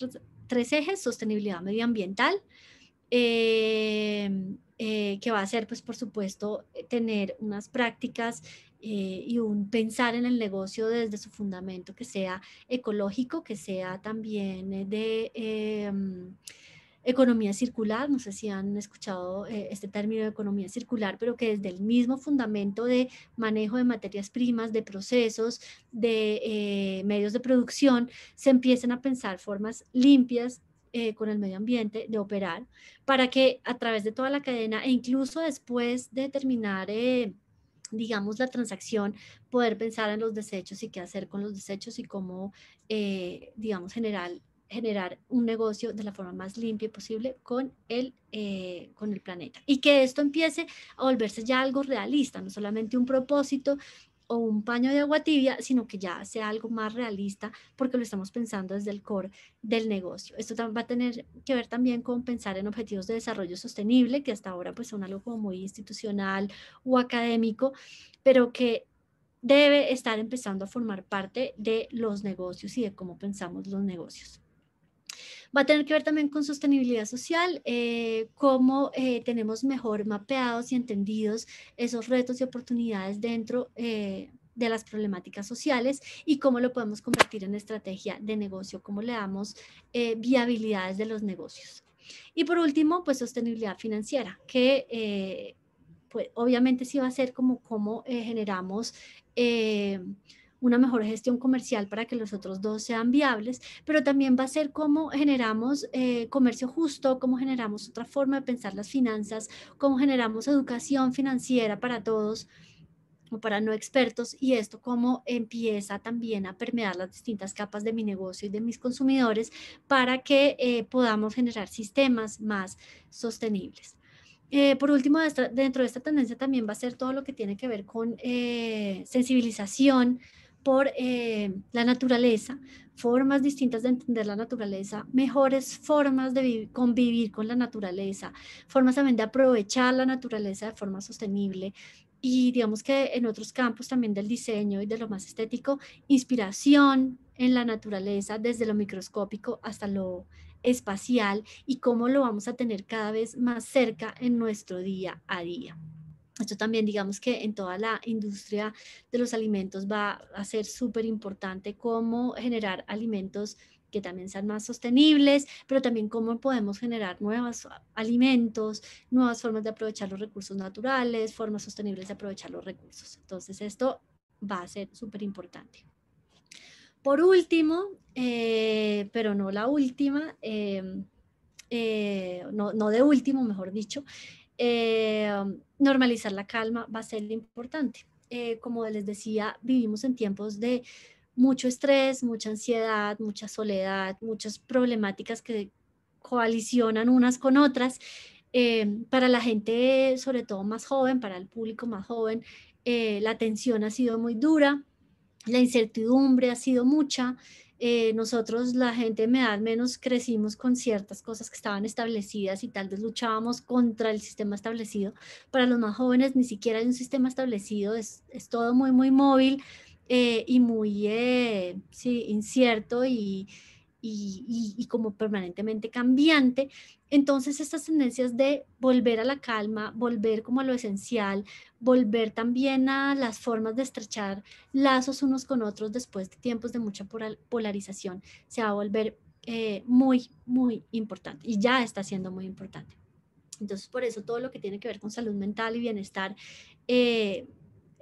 tres ejes, sostenibilidad medioambiental, Em, eh, que va a ser, pues por supuesto, eh, tener unas prácticas eh, y un pensar en el negocio desde su fundamento que sea ecológico, que sea también de em, economía circular, no sé si han escuchado este término de economía circular, pero que desde el mismo fundamento de manejo de materias primas, de procesos, de medios de producción, se empiecen a pensar formas limpias eh, con el medio ambiente, de operar, para que a través de toda la cadena e incluso después de terminar, eh, digamos, la transacción, poder pensar en los desechos y qué hacer con los desechos y cómo, eh, digamos, generar, generar un negocio de la forma más limpia posible con el, con el planeta. Y que esto empiece a volverse ya algo realista, no solamente un propósito o un paño de agua tibia, sino que ya sea algo más realista porque lo estamos pensando desde el core del negocio. Esto va a tener que ver también con pensar en objetivos de desarrollo sostenible, que hasta ahora pues son algo como muy institucional o académico, pero que debe estar empezando a formar parte de los negocios y de cómo pensamos los negocios. Va a tener que ver también con sostenibilidad social, eh, cómo eh, tenemos mejor mapeados y entendidos esos retos y oportunidades dentro eh, de las problemáticas sociales y cómo lo podemos convertir en estrategia de negocio, cómo le damos viabilidades de los negocios. Y por último, pues sostenibilidad financiera, que pues, obviamente sí va a ser como cómo generamos una mejor gestión comercial para que los otros dos sean viables, pero también va a ser cómo generamos eh, comercio justo, cómo generamos otra forma de pensar las finanzas, cómo generamos educación financiera para todos o para no expertos y esto cómo empieza también a permear las distintas capas de mi negocio y de mis consumidores para que eh, podamos generar sistemas más sostenibles. Eh, por último, dentro de esta tendencia también va a ser todo lo que tiene que ver con sensibilización por eh, la naturaleza, formas distintas de entender la naturaleza, mejores formas de convivir con la naturaleza, formas también de aprovechar la naturaleza de forma sostenible y digamos que en otros campos también del diseño y de lo más estético, inspiración en la naturaleza desde lo microscópico hasta lo espacial y cómo lo vamos a tener cada vez más cerca en nuestro día a día. Esto también, digamos que en toda la industria de los alimentos va a ser súper importante cómo generar alimentos que también sean más sostenibles, pero también cómo podemos generar nuevos alimentos, nuevas formas de aprovechar los recursos naturales, formas sostenibles de aprovechar los recursos. Entonces, esto va a ser súper importante. Por último, eh, pero no la última, eh, eh, no, no de último, mejor dicho, eh, normalizar la calma va a ser importante. Eh, como les decía, vivimos en tiempos de mucho estrés, mucha ansiedad, mucha soledad, muchas problemáticas que coalicionan unas con otras. Eh, para la gente, sobre todo más joven, para el público más joven, la tensión ha sido muy dura, la incertidumbre ha sido mucha, eh, nosotros, la gente de edad menos, crecimos con ciertas cosas que estaban establecidas y tal vez luchábamos contra el sistema establecido. Para los más jóvenes ni siquiera hay un sistema establecido, es, todo muy, muy móvil eh, y muy eh, sí, incierto y, y, como permanentemente cambiante. Entonces estas tendencias de volver a la calma, volver como a lo esencial, volver también a las formas de estrechar lazos unos con otros después de tiempos de mucha polarización, se va a volver eh, muy, muy importante y ya está siendo muy importante. Entonces por eso todo lo que tiene que ver con salud mental y bienestar. Eh,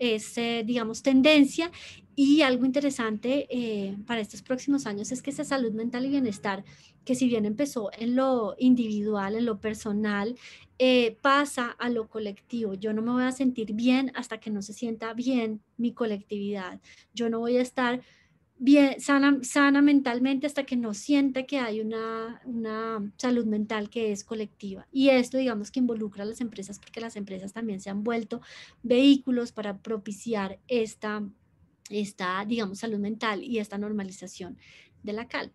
es, eh, digamos, tendencia y algo interesante eh, para estos próximos años es que esa salud mental y bienestar, que si bien empezó en lo individual, en lo personal, eh, pasa a lo colectivo. Yo no me voy a sentir bien hasta que no se sienta bien mi colectividad. Yo no voy a estar bien, sana, sana mentalmente hasta que no sienta que hay una salud mental que es colectiva. Y esto, digamos, que involucra a las empresas porque las empresas también se han vuelto vehículos para propiciar esta esta, digamos, salud mental y esta normalización de la calma.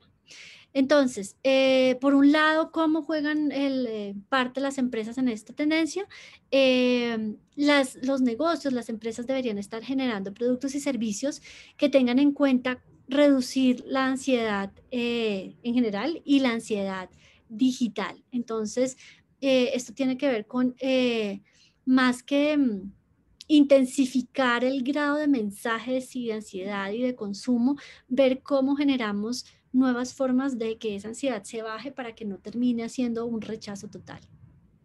Entonces, eh, por un lado, ¿cómo juegan el, eh, parte las empresas en esta tendencia? Eh, las, los negocios, las empresas deberían estar generando productos y servicios que tengan en cuenta reducir la ansiedad en general y la ansiedad digital. Entonces, esto tiene que ver con más que... Mm, intensificar el grado de mensajes y de ansiedad y de consumo, ver cómo generamos nuevas formas de que esa ansiedad se baje para que no termine siendo un rechazo total.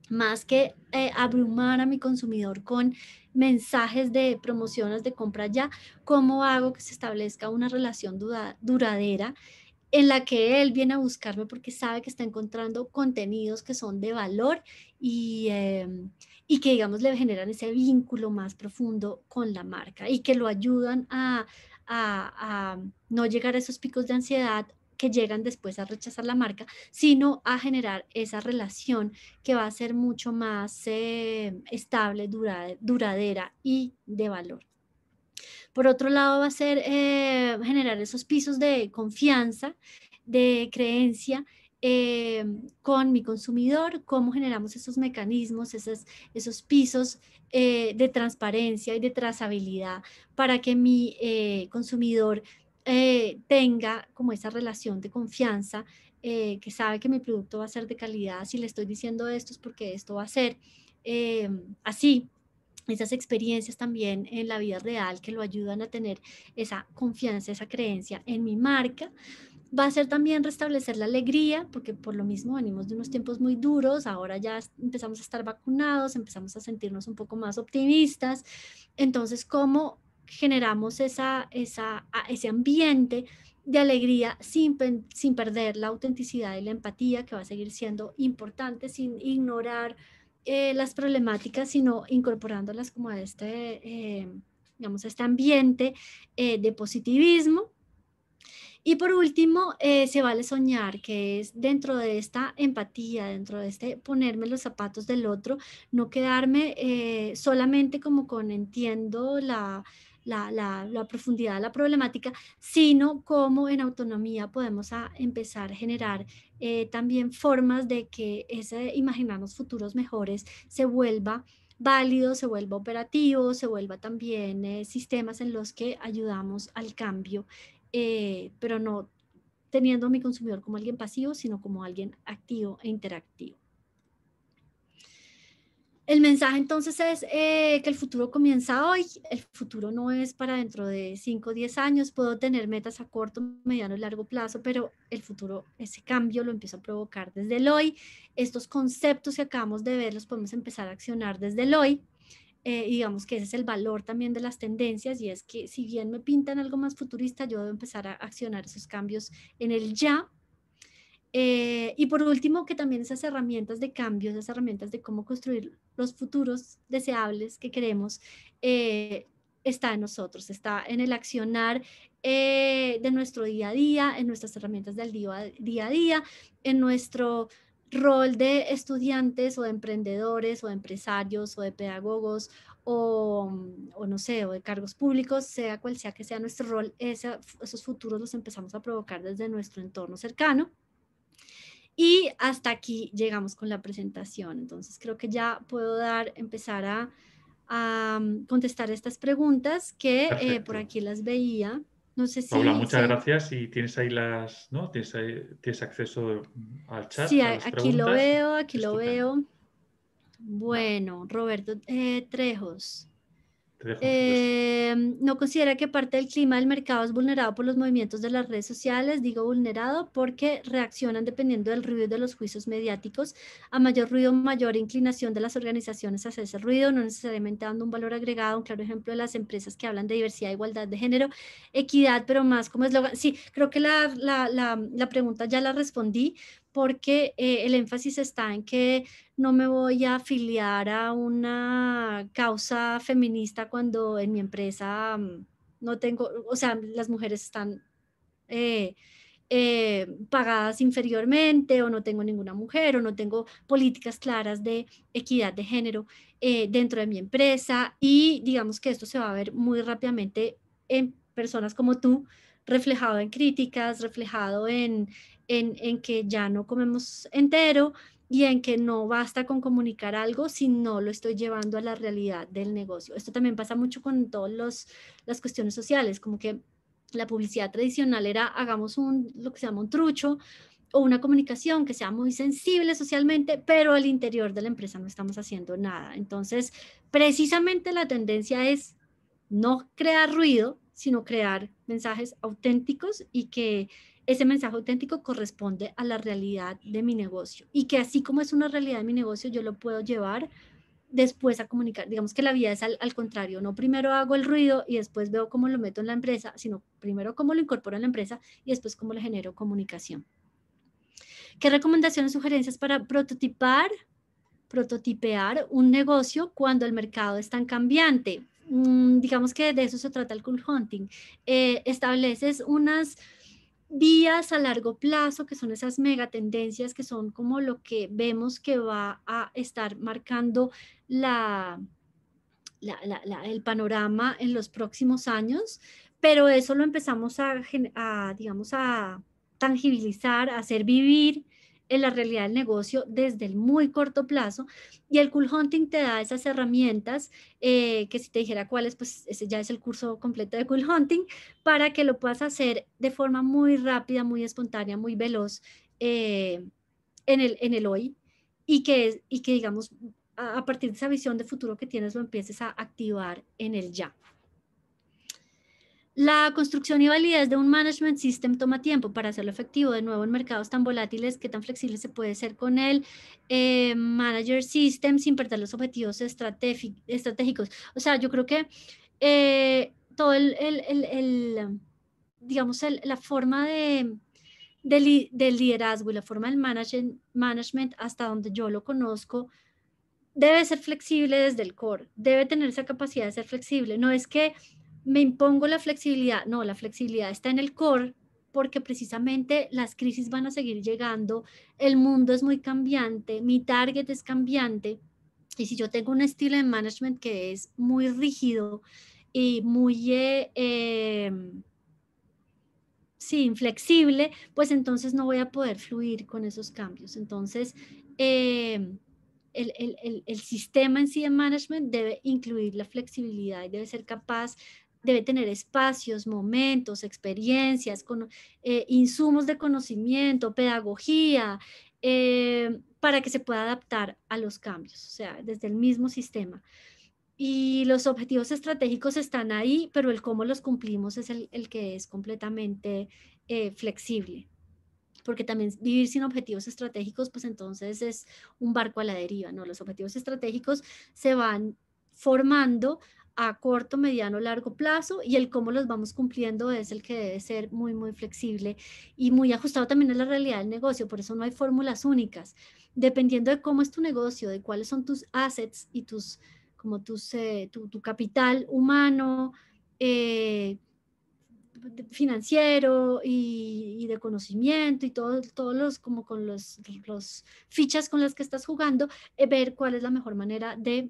Más que eh, abrumar a mi consumidor con mensajes de promociones de compra ya, ¿cómo hago que se establezca una relación duradera? en la que él viene a buscarme porque sabe que está encontrando contenidos que son de valor y, em, que, digamos, le generan ese vínculo más profundo con la marca y que lo ayudan a, no llegar a esos picos de ansiedad que llegan después a rechazar la marca, sino a generar esa relación que va a ser mucho más em, estable, duradera y de valor. Por otro lado, va a ser eh, generar esos pisos de confianza, de creencia eh, con mi consumidor, cómo generamos esos mecanismos, esos pisos eh, de transparencia y de trazabilidad para que mi consumidor tenga como esa relación de confianza, que sabe que mi producto va a ser de calidad, si le estoy diciendo esto es porque esto va a ser así, esas experiencias también en la vida real que lo ayudan a tener esa confianza, esa creencia en mi marca. Va a ser también restablecer la alegría, porque por lo mismo venimos de unos tiempos muy duros, ahora ya empezamos a estar vacunados, empezamos a sentirnos un poco más optimistas. Entonces, ¿cómo generamos esa, esa, ese ambiente de alegría sin, sin perder la autenticidad y la empatía, que va a seguir siendo importante, sin ignorar eh, las problemáticas, sino incorporándolas como a este, eh, digamos, a este ambiente eh, de positivismo. Y por último, se vale soñar, que es dentro de esta empatía, dentro de este ponerme los zapatos del otro, no quedarme solamente como con entiendo la, la, profundidad de la problemática, sino cómo en autonomía podemos empezar a generar eh, también formas de que ese imaginarnos futuros mejores se vuelva válido, se vuelva operativo, se vuelva también eh, sistemas en los que ayudamos al cambio, eh, pero no teniendo a mi consumidor como alguien pasivo, sino como alguien activo e interactivo. El mensaje entonces es eh, que el futuro comienza hoy, el futuro no es para dentro de 5 o 10 años, puedo tener metas a corto, mediano y largo plazo, pero el futuro, ese cambio lo empiezo a provocar desde el hoy, estos conceptos que acabamos de ver los podemos empezar a accionar desde el hoy, eh, digamos que ese es el valor también de las tendencias y es que si bien me pintan algo más futurista, yo debo empezar a accionar esos cambios en el ya eh, y por último, que también esas herramientas de cambio, esas herramientas de cómo construir los futuros deseables que queremos, eh, está en nosotros, está en el accionar eh, de nuestro día a día, en nuestras herramientas del día, a día, en nuestro rol de estudiantes o de emprendedores o de empresarios o de pedagogos o, mm, no sé, o de cargos públicos, sea cual sea que sea nuestro rol, esos futuros los empezamos a provocar desde nuestro entorno cercano. Y hasta aquí llegamos con la presentación. Entonces creo que ya puedo dar, empezar a, mm, contestar estas preguntas que eh, por aquí las veía. No sé si Paula, muchas gracias. Y tienes ahí las, ¿no? Tienes, acceso mm, al chat. Sí, aquí lo veo, aquí lo veo. Bueno, Roberto eh, Trejos. Eh, no considera que parte del clima del mercado es vulnerado por los movimientos de las redes sociales. Digo vulnerado porque reaccionan dependiendo del ruido de los juicios mediáticos. A mayor ruido, mayor inclinación de las organizaciones hacia ese ruido, no necesariamente dando un valor agregado. Un claro ejemplo de las empresas que hablan de diversidad, e igualdad de género, equidad, pero más como eslogan. Sí, creo que la pregunta ya la respondí, porque eh, el énfasis está en que no me voy a afiliar a una causa feminista cuando en mi empresa mm, no tengo, o sea, las mujeres están eh, eh, pagadas inferiormente o no tengo ninguna mujer o no tengo políticas claras de equidad de género dentro de mi empresa y digamos que esto se va a ver muy rápidamente en personas como tú, reflejado en críticas, reflejado en, en, que ya no comemos entero y en que no basta con comunicar algo si no lo estoy llevando a la realidad del negocio. Esto también pasa mucho con todas las cuestiones sociales, como que la publicidad tradicional era hagamos un, lo que se llama un trucho o una comunicación que sea muy sensible socialmente, pero al interior de la empresa no estamos haciendo nada. Entonces, precisamente la tendencia es no crear ruido, sino crear mensajes auténticos y que ese mensaje auténtico corresponde a la realidad de mi negocio y que así como es una realidad de mi negocio, yo lo puedo llevar después a comunicar. Digamos que la vida es al, contrario, no primero hago el ruido y después veo cómo lo meto en la empresa, sino primero cómo lo incorporo en la empresa y después cómo le genero comunicación. ¿Qué recomendaciones, sugerencias para prototipar, prototipear un negocio cuando el mercado es tan cambiante? Mm, digamos que de eso se trata el cool hunting, eh, estableces unas vías a largo plazo, que son esas megatendencias, que son como lo que vemos que va a estar marcando la, el panorama en los próximos años, pero eso lo empezamos a digamos, a tangibilizar, a hacer vivir, en la realidad del negocio desde el muy corto plazo y el cool hunting te da esas herramientas eh, que si te dijera cuáles, pues ese ya es el curso completo de cool hunting para que lo puedas hacer de forma muy rápida, muy espontánea, muy veloz eh, en, el, en el hoy y que, y que digamos a, a partir de esa visión de futuro que tienes lo empieces a activar en el ya. La construcción y validez de un management system toma tiempo para hacerlo efectivo de nuevo en mercados tan volátiles que tan flexible se puede ser con el eh, manager system sin perder los objetivos estratégicos. O sea, yo creo que eh, todo el, digamos, la forma de, del liderazgo y la forma del management, management hasta donde yo lo conozco, debe ser flexible desde el core, debe tener esa capacidad de ser flexible. No es que me impongo la flexibilidad. No, la flexibilidad está en el core porque precisamente las crisis van a seguir llegando, el mundo es muy cambiante, mi target es cambiante, y si yo tengo un estilo de management que es muy rígido y muy, eh, em, sí, inflexible, pues entonces no voy a poder fluir con esos cambios. Entonces, em, el, sistema en sí de management debe incluir la flexibilidad y debe ser capaz debe tener espacios, momentos, experiencias, con, eh, insumos de conocimiento, pedagogía, eh, para que se pueda adaptar a los cambios, o sea, desde el mismo sistema. Y los objetivos estratégicos están ahí, pero el cómo los cumplimos es el, que es completamente eh, flexible porque también vivir sin objetivos estratégicos, pues entonces es un barco a la deriva, ¿no? Los objetivos estratégicos se van formando a corto, mediano, largo plazo y el cómo los vamos cumpliendo es el que debe ser muy, muy flexible y muy ajustado también a la realidad del negocio. Por eso no hay fórmulas únicas. Dependiendo de cómo es tu negocio, de cuáles son tus assets y tus, como eh, tu, capital humano, eh, financiero y, de conocimiento y todos todos los como con los, los, fichas con las que estás jugando, eh, ver cuál es la mejor manera de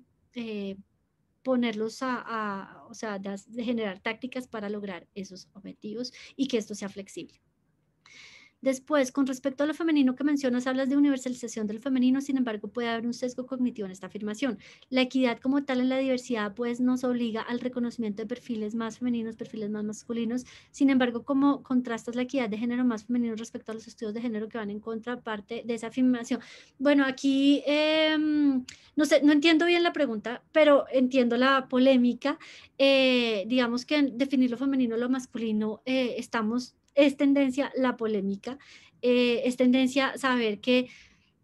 ponerlos a, o sea, de generar tácticas para lograr esos objetivos y que esto sea flexible. Después, con respecto a lo femenino que mencionas, hablas de universalización del femenino, sin embargo, puede haber un sesgo cognitivo en esta afirmación. La equidad como tal en la diversidad, pues, nos obliga al reconocimiento de perfiles más femeninos, perfiles más masculinos. Sin embargo, ¿cómo contrastas la equidad de género más femenino respecto a los estudios de género que van en contraparte de esa afirmación. Bueno, aquí em, no sé, no entiendo bien la pregunta, pero entiendo la polémica. Eh, digamos que en definir lo femenino, lo masculino, eh, estamos es tendencia la polémica, eh, es tendencia saber que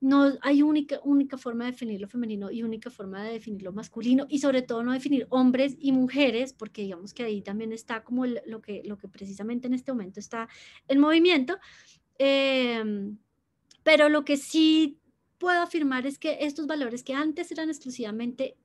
no hay única, única forma de definir lo femenino y única forma de definir lo masculino y sobre todo no definir hombres y mujeres, porque digamos que ahí también está como lo, que, lo que precisamente en este momento está en movimiento. Em, pero lo que sí puedo afirmar es que estos valores que antes eran exclusivamente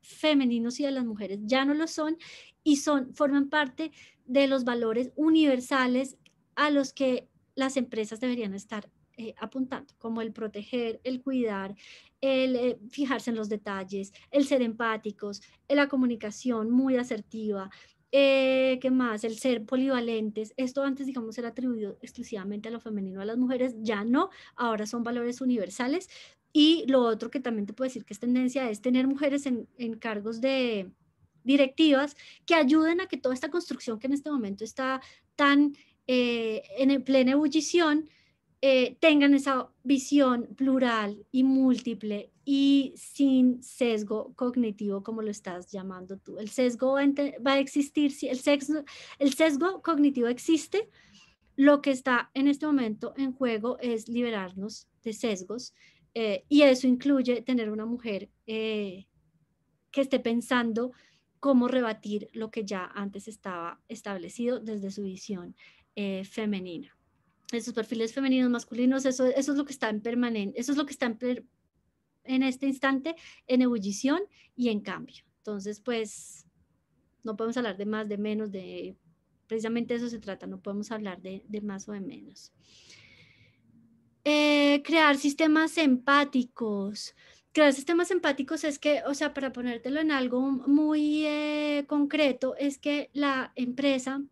femeninos y de las mujeres ya no lo son y son, forman parte de los valores universales a los que las empresas deberían estar eh, apuntando, como el proteger, el cuidar, el eh, fijarse en los detalles, el ser empáticos, eh, la comunicación muy asertiva, ¿qué más? El ser polivalentes. Esto antes, digamos, era atribuido exclusivamente a lo femenino, a las mujeres, ya no, ahora son valores universales. Y lo otro que también te puedo decir que es tendencia es tener mujeres en, en cargos de directivas que ayuden a que toda esta construcción que en este momento está tan eh, en plena ebullición, eh, tengan esa visión plural y múltiple y sin sesgo cognitivo, como lo estás llamando tú. El sesgo va a, va a el sesgo, el sesgo cognitivo existe, lo que está en este momento en juego es liberarnos de sesgos eh, y eso incluye tener una mujer que esté pensando cómo rebatir lo que ya antes estaba establecido desde su visión eh, femenina. Esos perfiles femeninos, masculinos, eso, eso es lo que está en permanente, eso es lo que está en, en este instante en ebullición y en cambio. Entonces, pues, no podemos hablar de más, de menos, de precisamente eso se trata, no podemos hablar de, más o de menos. Eh, crear sistemas empáticos. Crear sistemas empáticos es que, o sea, para ponértelo en algo muy eh, concreto, es que la empresa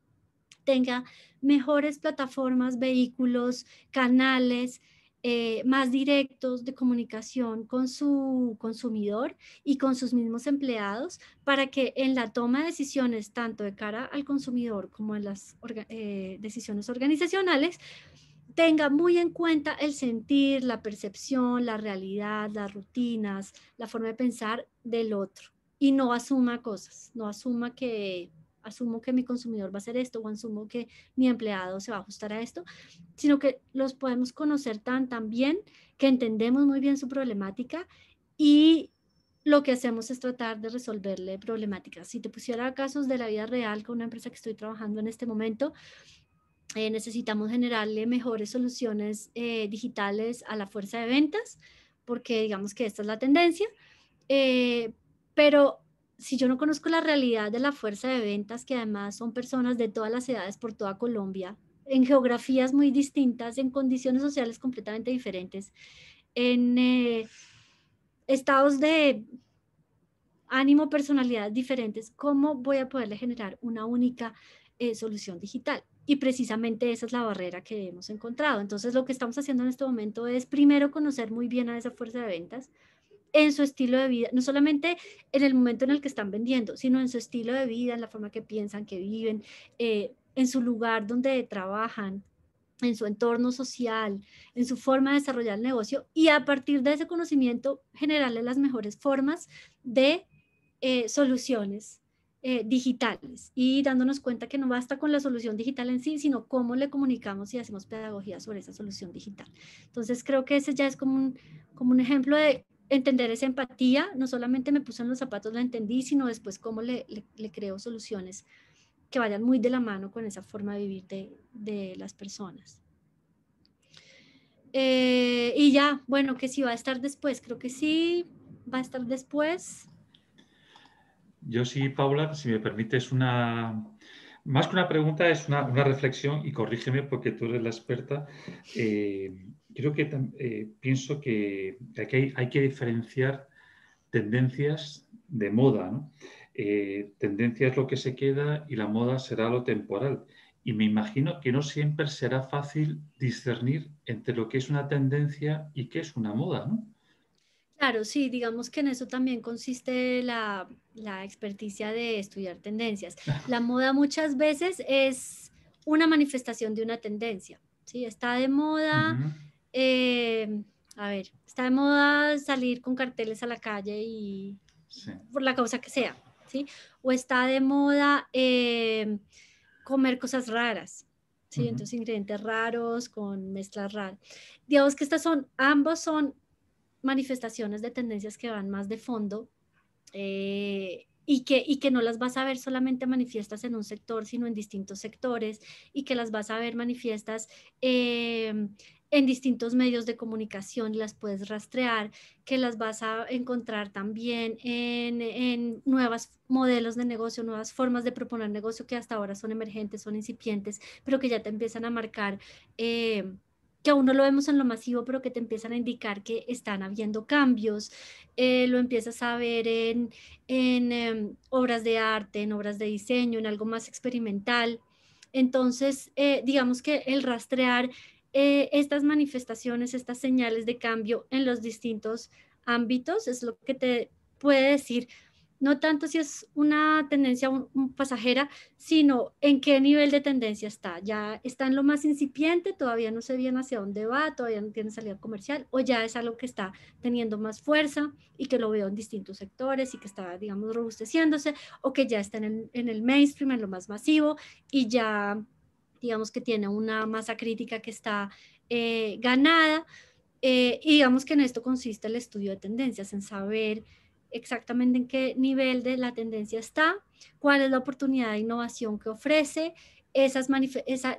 tenga mejores plataformas, vehículos, canales, eh, más directos de comunicación con su consumidor y con sus mismos empleados para que en la toma de decisiones, tanto de cara al consumidor como en las eh, decisiones organizacionales, tenga muy en cuenta el sentir, la percepción, la realidad, las rutinas, la forma de pensar del otro y no asuma cosas, no asuma que asumo que mi consumidor va a hacer esto o asumo que mi empleado se va a ajustar a esto, sino que los podemos conocer tan, tan bien que entendemos muy bien su problemática y lo que hacemos es tratar de resolverle problemáticas. Si te pusiera casos de la vida real con una empresa que estoy trabajando en este momento, eh, necesitamos generarle mejores soluciones eh, digitales a la fuerza de ventas, porque digamos que esta es la tendencia, eh, pero si yo no conozco la realidad de la fuerza de ventas, que además son personas de todas las edades por toda Colombia, en geografías muy distintas, en condiciones sociales completamente diferentes, en eh, estados de ánimo, personalidades diferentes, ¿cómo voy a poderle generar una única eh, solución digital? Y precisamente esa es la barrera que hemos encontrado. Entonces, lo que estamos haciendo en este momento es primero conocer muy bien a esa fuerza de ventas, en su estilo de vida, no solamente en el momento en el que están vendiendo, sino en su estilo de vida, en la forma que piensan, que viven, eh, en su lugar donde trabajan, en su entorno social, en su forma de desarrollar el negocio y a partir de ese conocimiento generarle las mejores formas de eh, soluciones eh, digitales y dándonos cuenta que no basta con la solución digital en sí, sino cómo le comunicamos y hacemos pedagogía sobre esa solución digital. Entonces creo que ese ya es como un, como un ejemplo de entender esa empatía, no solamente me puse en los zapatos, la entendí, sino después cómo le, le, creo soluciones que vayan muy de la mano con esa forma de vivir de, las personas. Eh, y ya, bueno, que si va a estar después, creo que sí, va a estar después. Yo sí, Paula, si me permites una, más que una pregunta, es una, reflexión y corrígeme porque tú eres la experta. Eh, creo que eh, pienso que aquí hay, hay, que diferenciar tendencias de moda. Eh, tendencia es lo que se queda y la moda será lo temporal. Y me imagino que no siempre será fácil discernir entre lo que es una tendencia y qué es una moda, Claro, sí, digamos que en eso también consiste la, la experticia de estudiar tendencias. La moda muchas veces es una manifestación de una tendencia, ¿sí? Está de moda, eh, a ver, está de moda salir con carteles a la calle y por la causa que sea, ¿sí? O está de moda eh, comer cosas raras, ¿sí? Entonces ingredientes raros con mezclas raras. Digamos que estas son, ambos son manifestaciones de tendencias que van más de fondo eh, y, que, y que no las vas a ver solamente manifiestas en un sector, sino en distintos sectores y que las vas a ver manifiestas eh, en distintos medios de comunicación, las puedes rastrear, que las vas a encontrar también en, en nuevos modelos de negocio, nuevas formas de proponer negocio que hasta ahora son emergentes, son incipientes, pero que ya te empiezan a marcar. Eh, que aún no lo vemos en lo masivo, pero que te empiezan a indicar que están habiendo cambios, eh, lo empiezas a ver en, em, obras de arte, en obras de diseño, en algo más experimental. Entonces, eh, digamos que el rastrear eh, estas manifestaciones, estas señales de cambio en los distintos ámbitos, es lo que te puede decir, no tanto si es una tendencia pasajera, sino en qué nivel de tendencia está. Ya está en lo más incipiente, todavía no sé bien hacia dónde va, todavía no tiene salida comercial, o ya es algo que está teniendo más fuerza y que lo veo en distintos sectores y que está, digamos, robusteciéndose, o que ya está en el mainstream, en lo más masivo, y ya digamos que tiene una masa crítica que está eh, ganada. Eh, y digamos que en esto consiste el estudio de tendencias, en saber exactamente en qué nivel de la tendencia está, cuál es la oportunidad de innovación que ofrece, esa,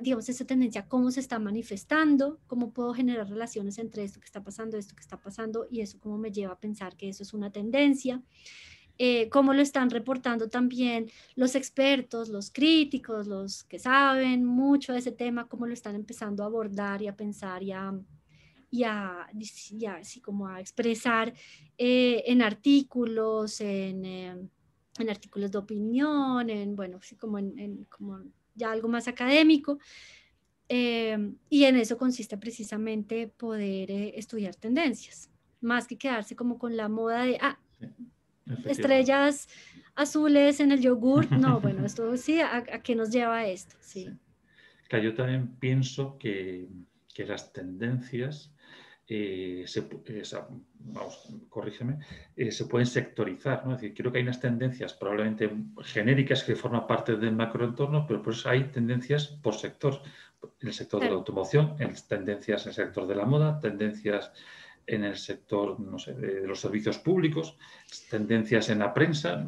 digamos, esa tendencia, cómo se está manifestando, cómo puedo generar relaciones entre esto que está pasando, esto que está pasando y eso cómo me lleva a pensar que eso es una tendencia. Eh, cómo lo están reportando también los expertos, los críticos, los que saben mucho de ese tema, cómo lo están empezando a abordar y a pensar y a, como a expresar eh, en artículos, en, eh, en, artículos de opinión, en, bueno, sí, como, en, como ya algo más académico. Em, y en eso consiste precisamente poder estudiar tendencias, más que quedarse como con la moda de, ah, estrellas azules en el yogur. No, bueno, esto sí, ¿a, qué nos lleva esto? Sí. yo también pienso que, las tendencias, eh, se, eh, corrígeme, eh, se pueden sectorizar. ¿no? decir, creo que hay unas tendencias probablemente genéricas que forman parte del macroentorno, pero pues hay tendencias por sector. En el sector de la automoción, en tendencias en el sector de la moda, tendencias en el sector no sé, de los servicios públicos, tendencias en la prensa.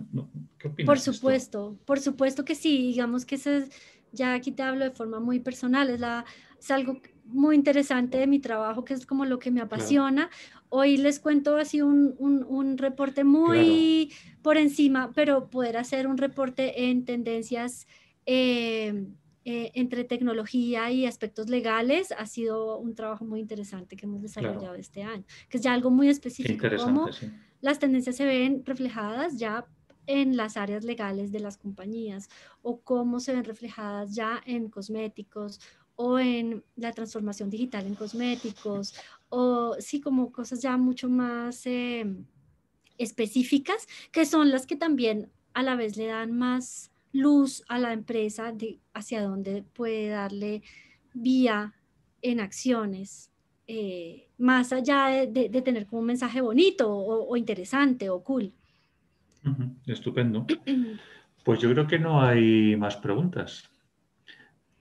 ¿Qué opinas? Por supuesto, por supuesto que sí. Digamos que ese, ya aquí te hablo de forma muy personal, es, la, es algo muy interesante de mi trabajo, que es como lo que me apasiona. Hoy les cuento así un, un, un reporte muy por encima, pero poder hacer un reporte en tendencias. Eh, eh, entre tecnología y aspectos legales ha sido un trabajo muy interesante que hemos desarrollado este año, que es ya algo muy específico, como las tendencias se ven reflejadas ya en las áreas legales de las compañías o cómo se ven reflejadas ya en cosméticos o en la transformación digital en cosméticos o sí como cosas ya mucho más em, específicas que son las que también a la vez le dan más luz a la empresa de hacia dónde puede darle vía en acciones, eh, más allá de, tener como un mensaje bonito o, interesante o cool. Estupendo. Pues yo creo que no hay más preguntas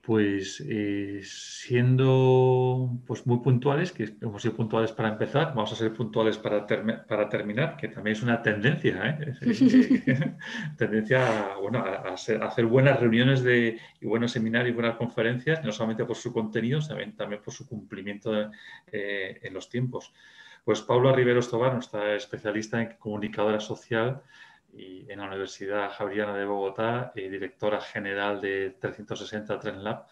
pues eh, siendo pues, muy puntuales, que hemos sido puntuales para empezar, vamos a ser puntuales para, terminar, que también es una tendencia, ¿eh? tendencia a, hacer buenas reuniones de, y buenos seminarios y buenas conferencias, no solamente por su contenido, sino también por su cumplimiento eh, en los tiempos. Pues Paula Rivero Estobar, nuestra especialista en comunicadora social, en la Universidad Javeriana de Bogotá, eh, directora general de 360 TrenLab.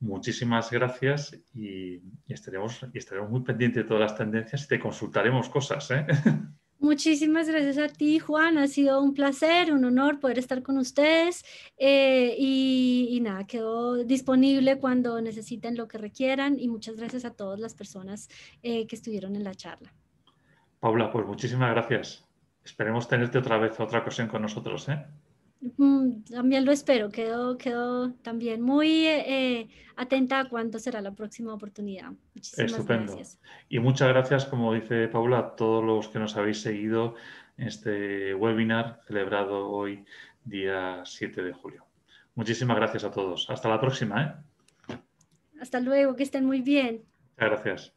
Muchísimas gracias y, estaremos, y estaremos muy pendientes de todas las tendencias y te consultaremos cosas. ¿eh? Muchísimas gracias a ti, Juan. Ha sido un placer, un honor poder estar con ustedes. Eh, y, nada, quedo disponible cuando necesiten lo que requieran. Y muchas gracias a todas las personas que estuvieron en la charla. Paula, pues muchísimas gracias. Esperemos tenerte otra vez, otra ocasión con nosotros. ¿eh? Mm, también lo espero, quedo, también muy eh, eh, atenta a cuándo será la próxima oportunidad. Muchísimas gracias. Y muchas gracias, como dice Paula, a todos los que nos habéis seguido en este webinar celebrado hoy, día 7 de julio. Muchísimas gracias a todos. Hasta la próxima. ¿eh? Hasta luego, que estén muy bien. gracias.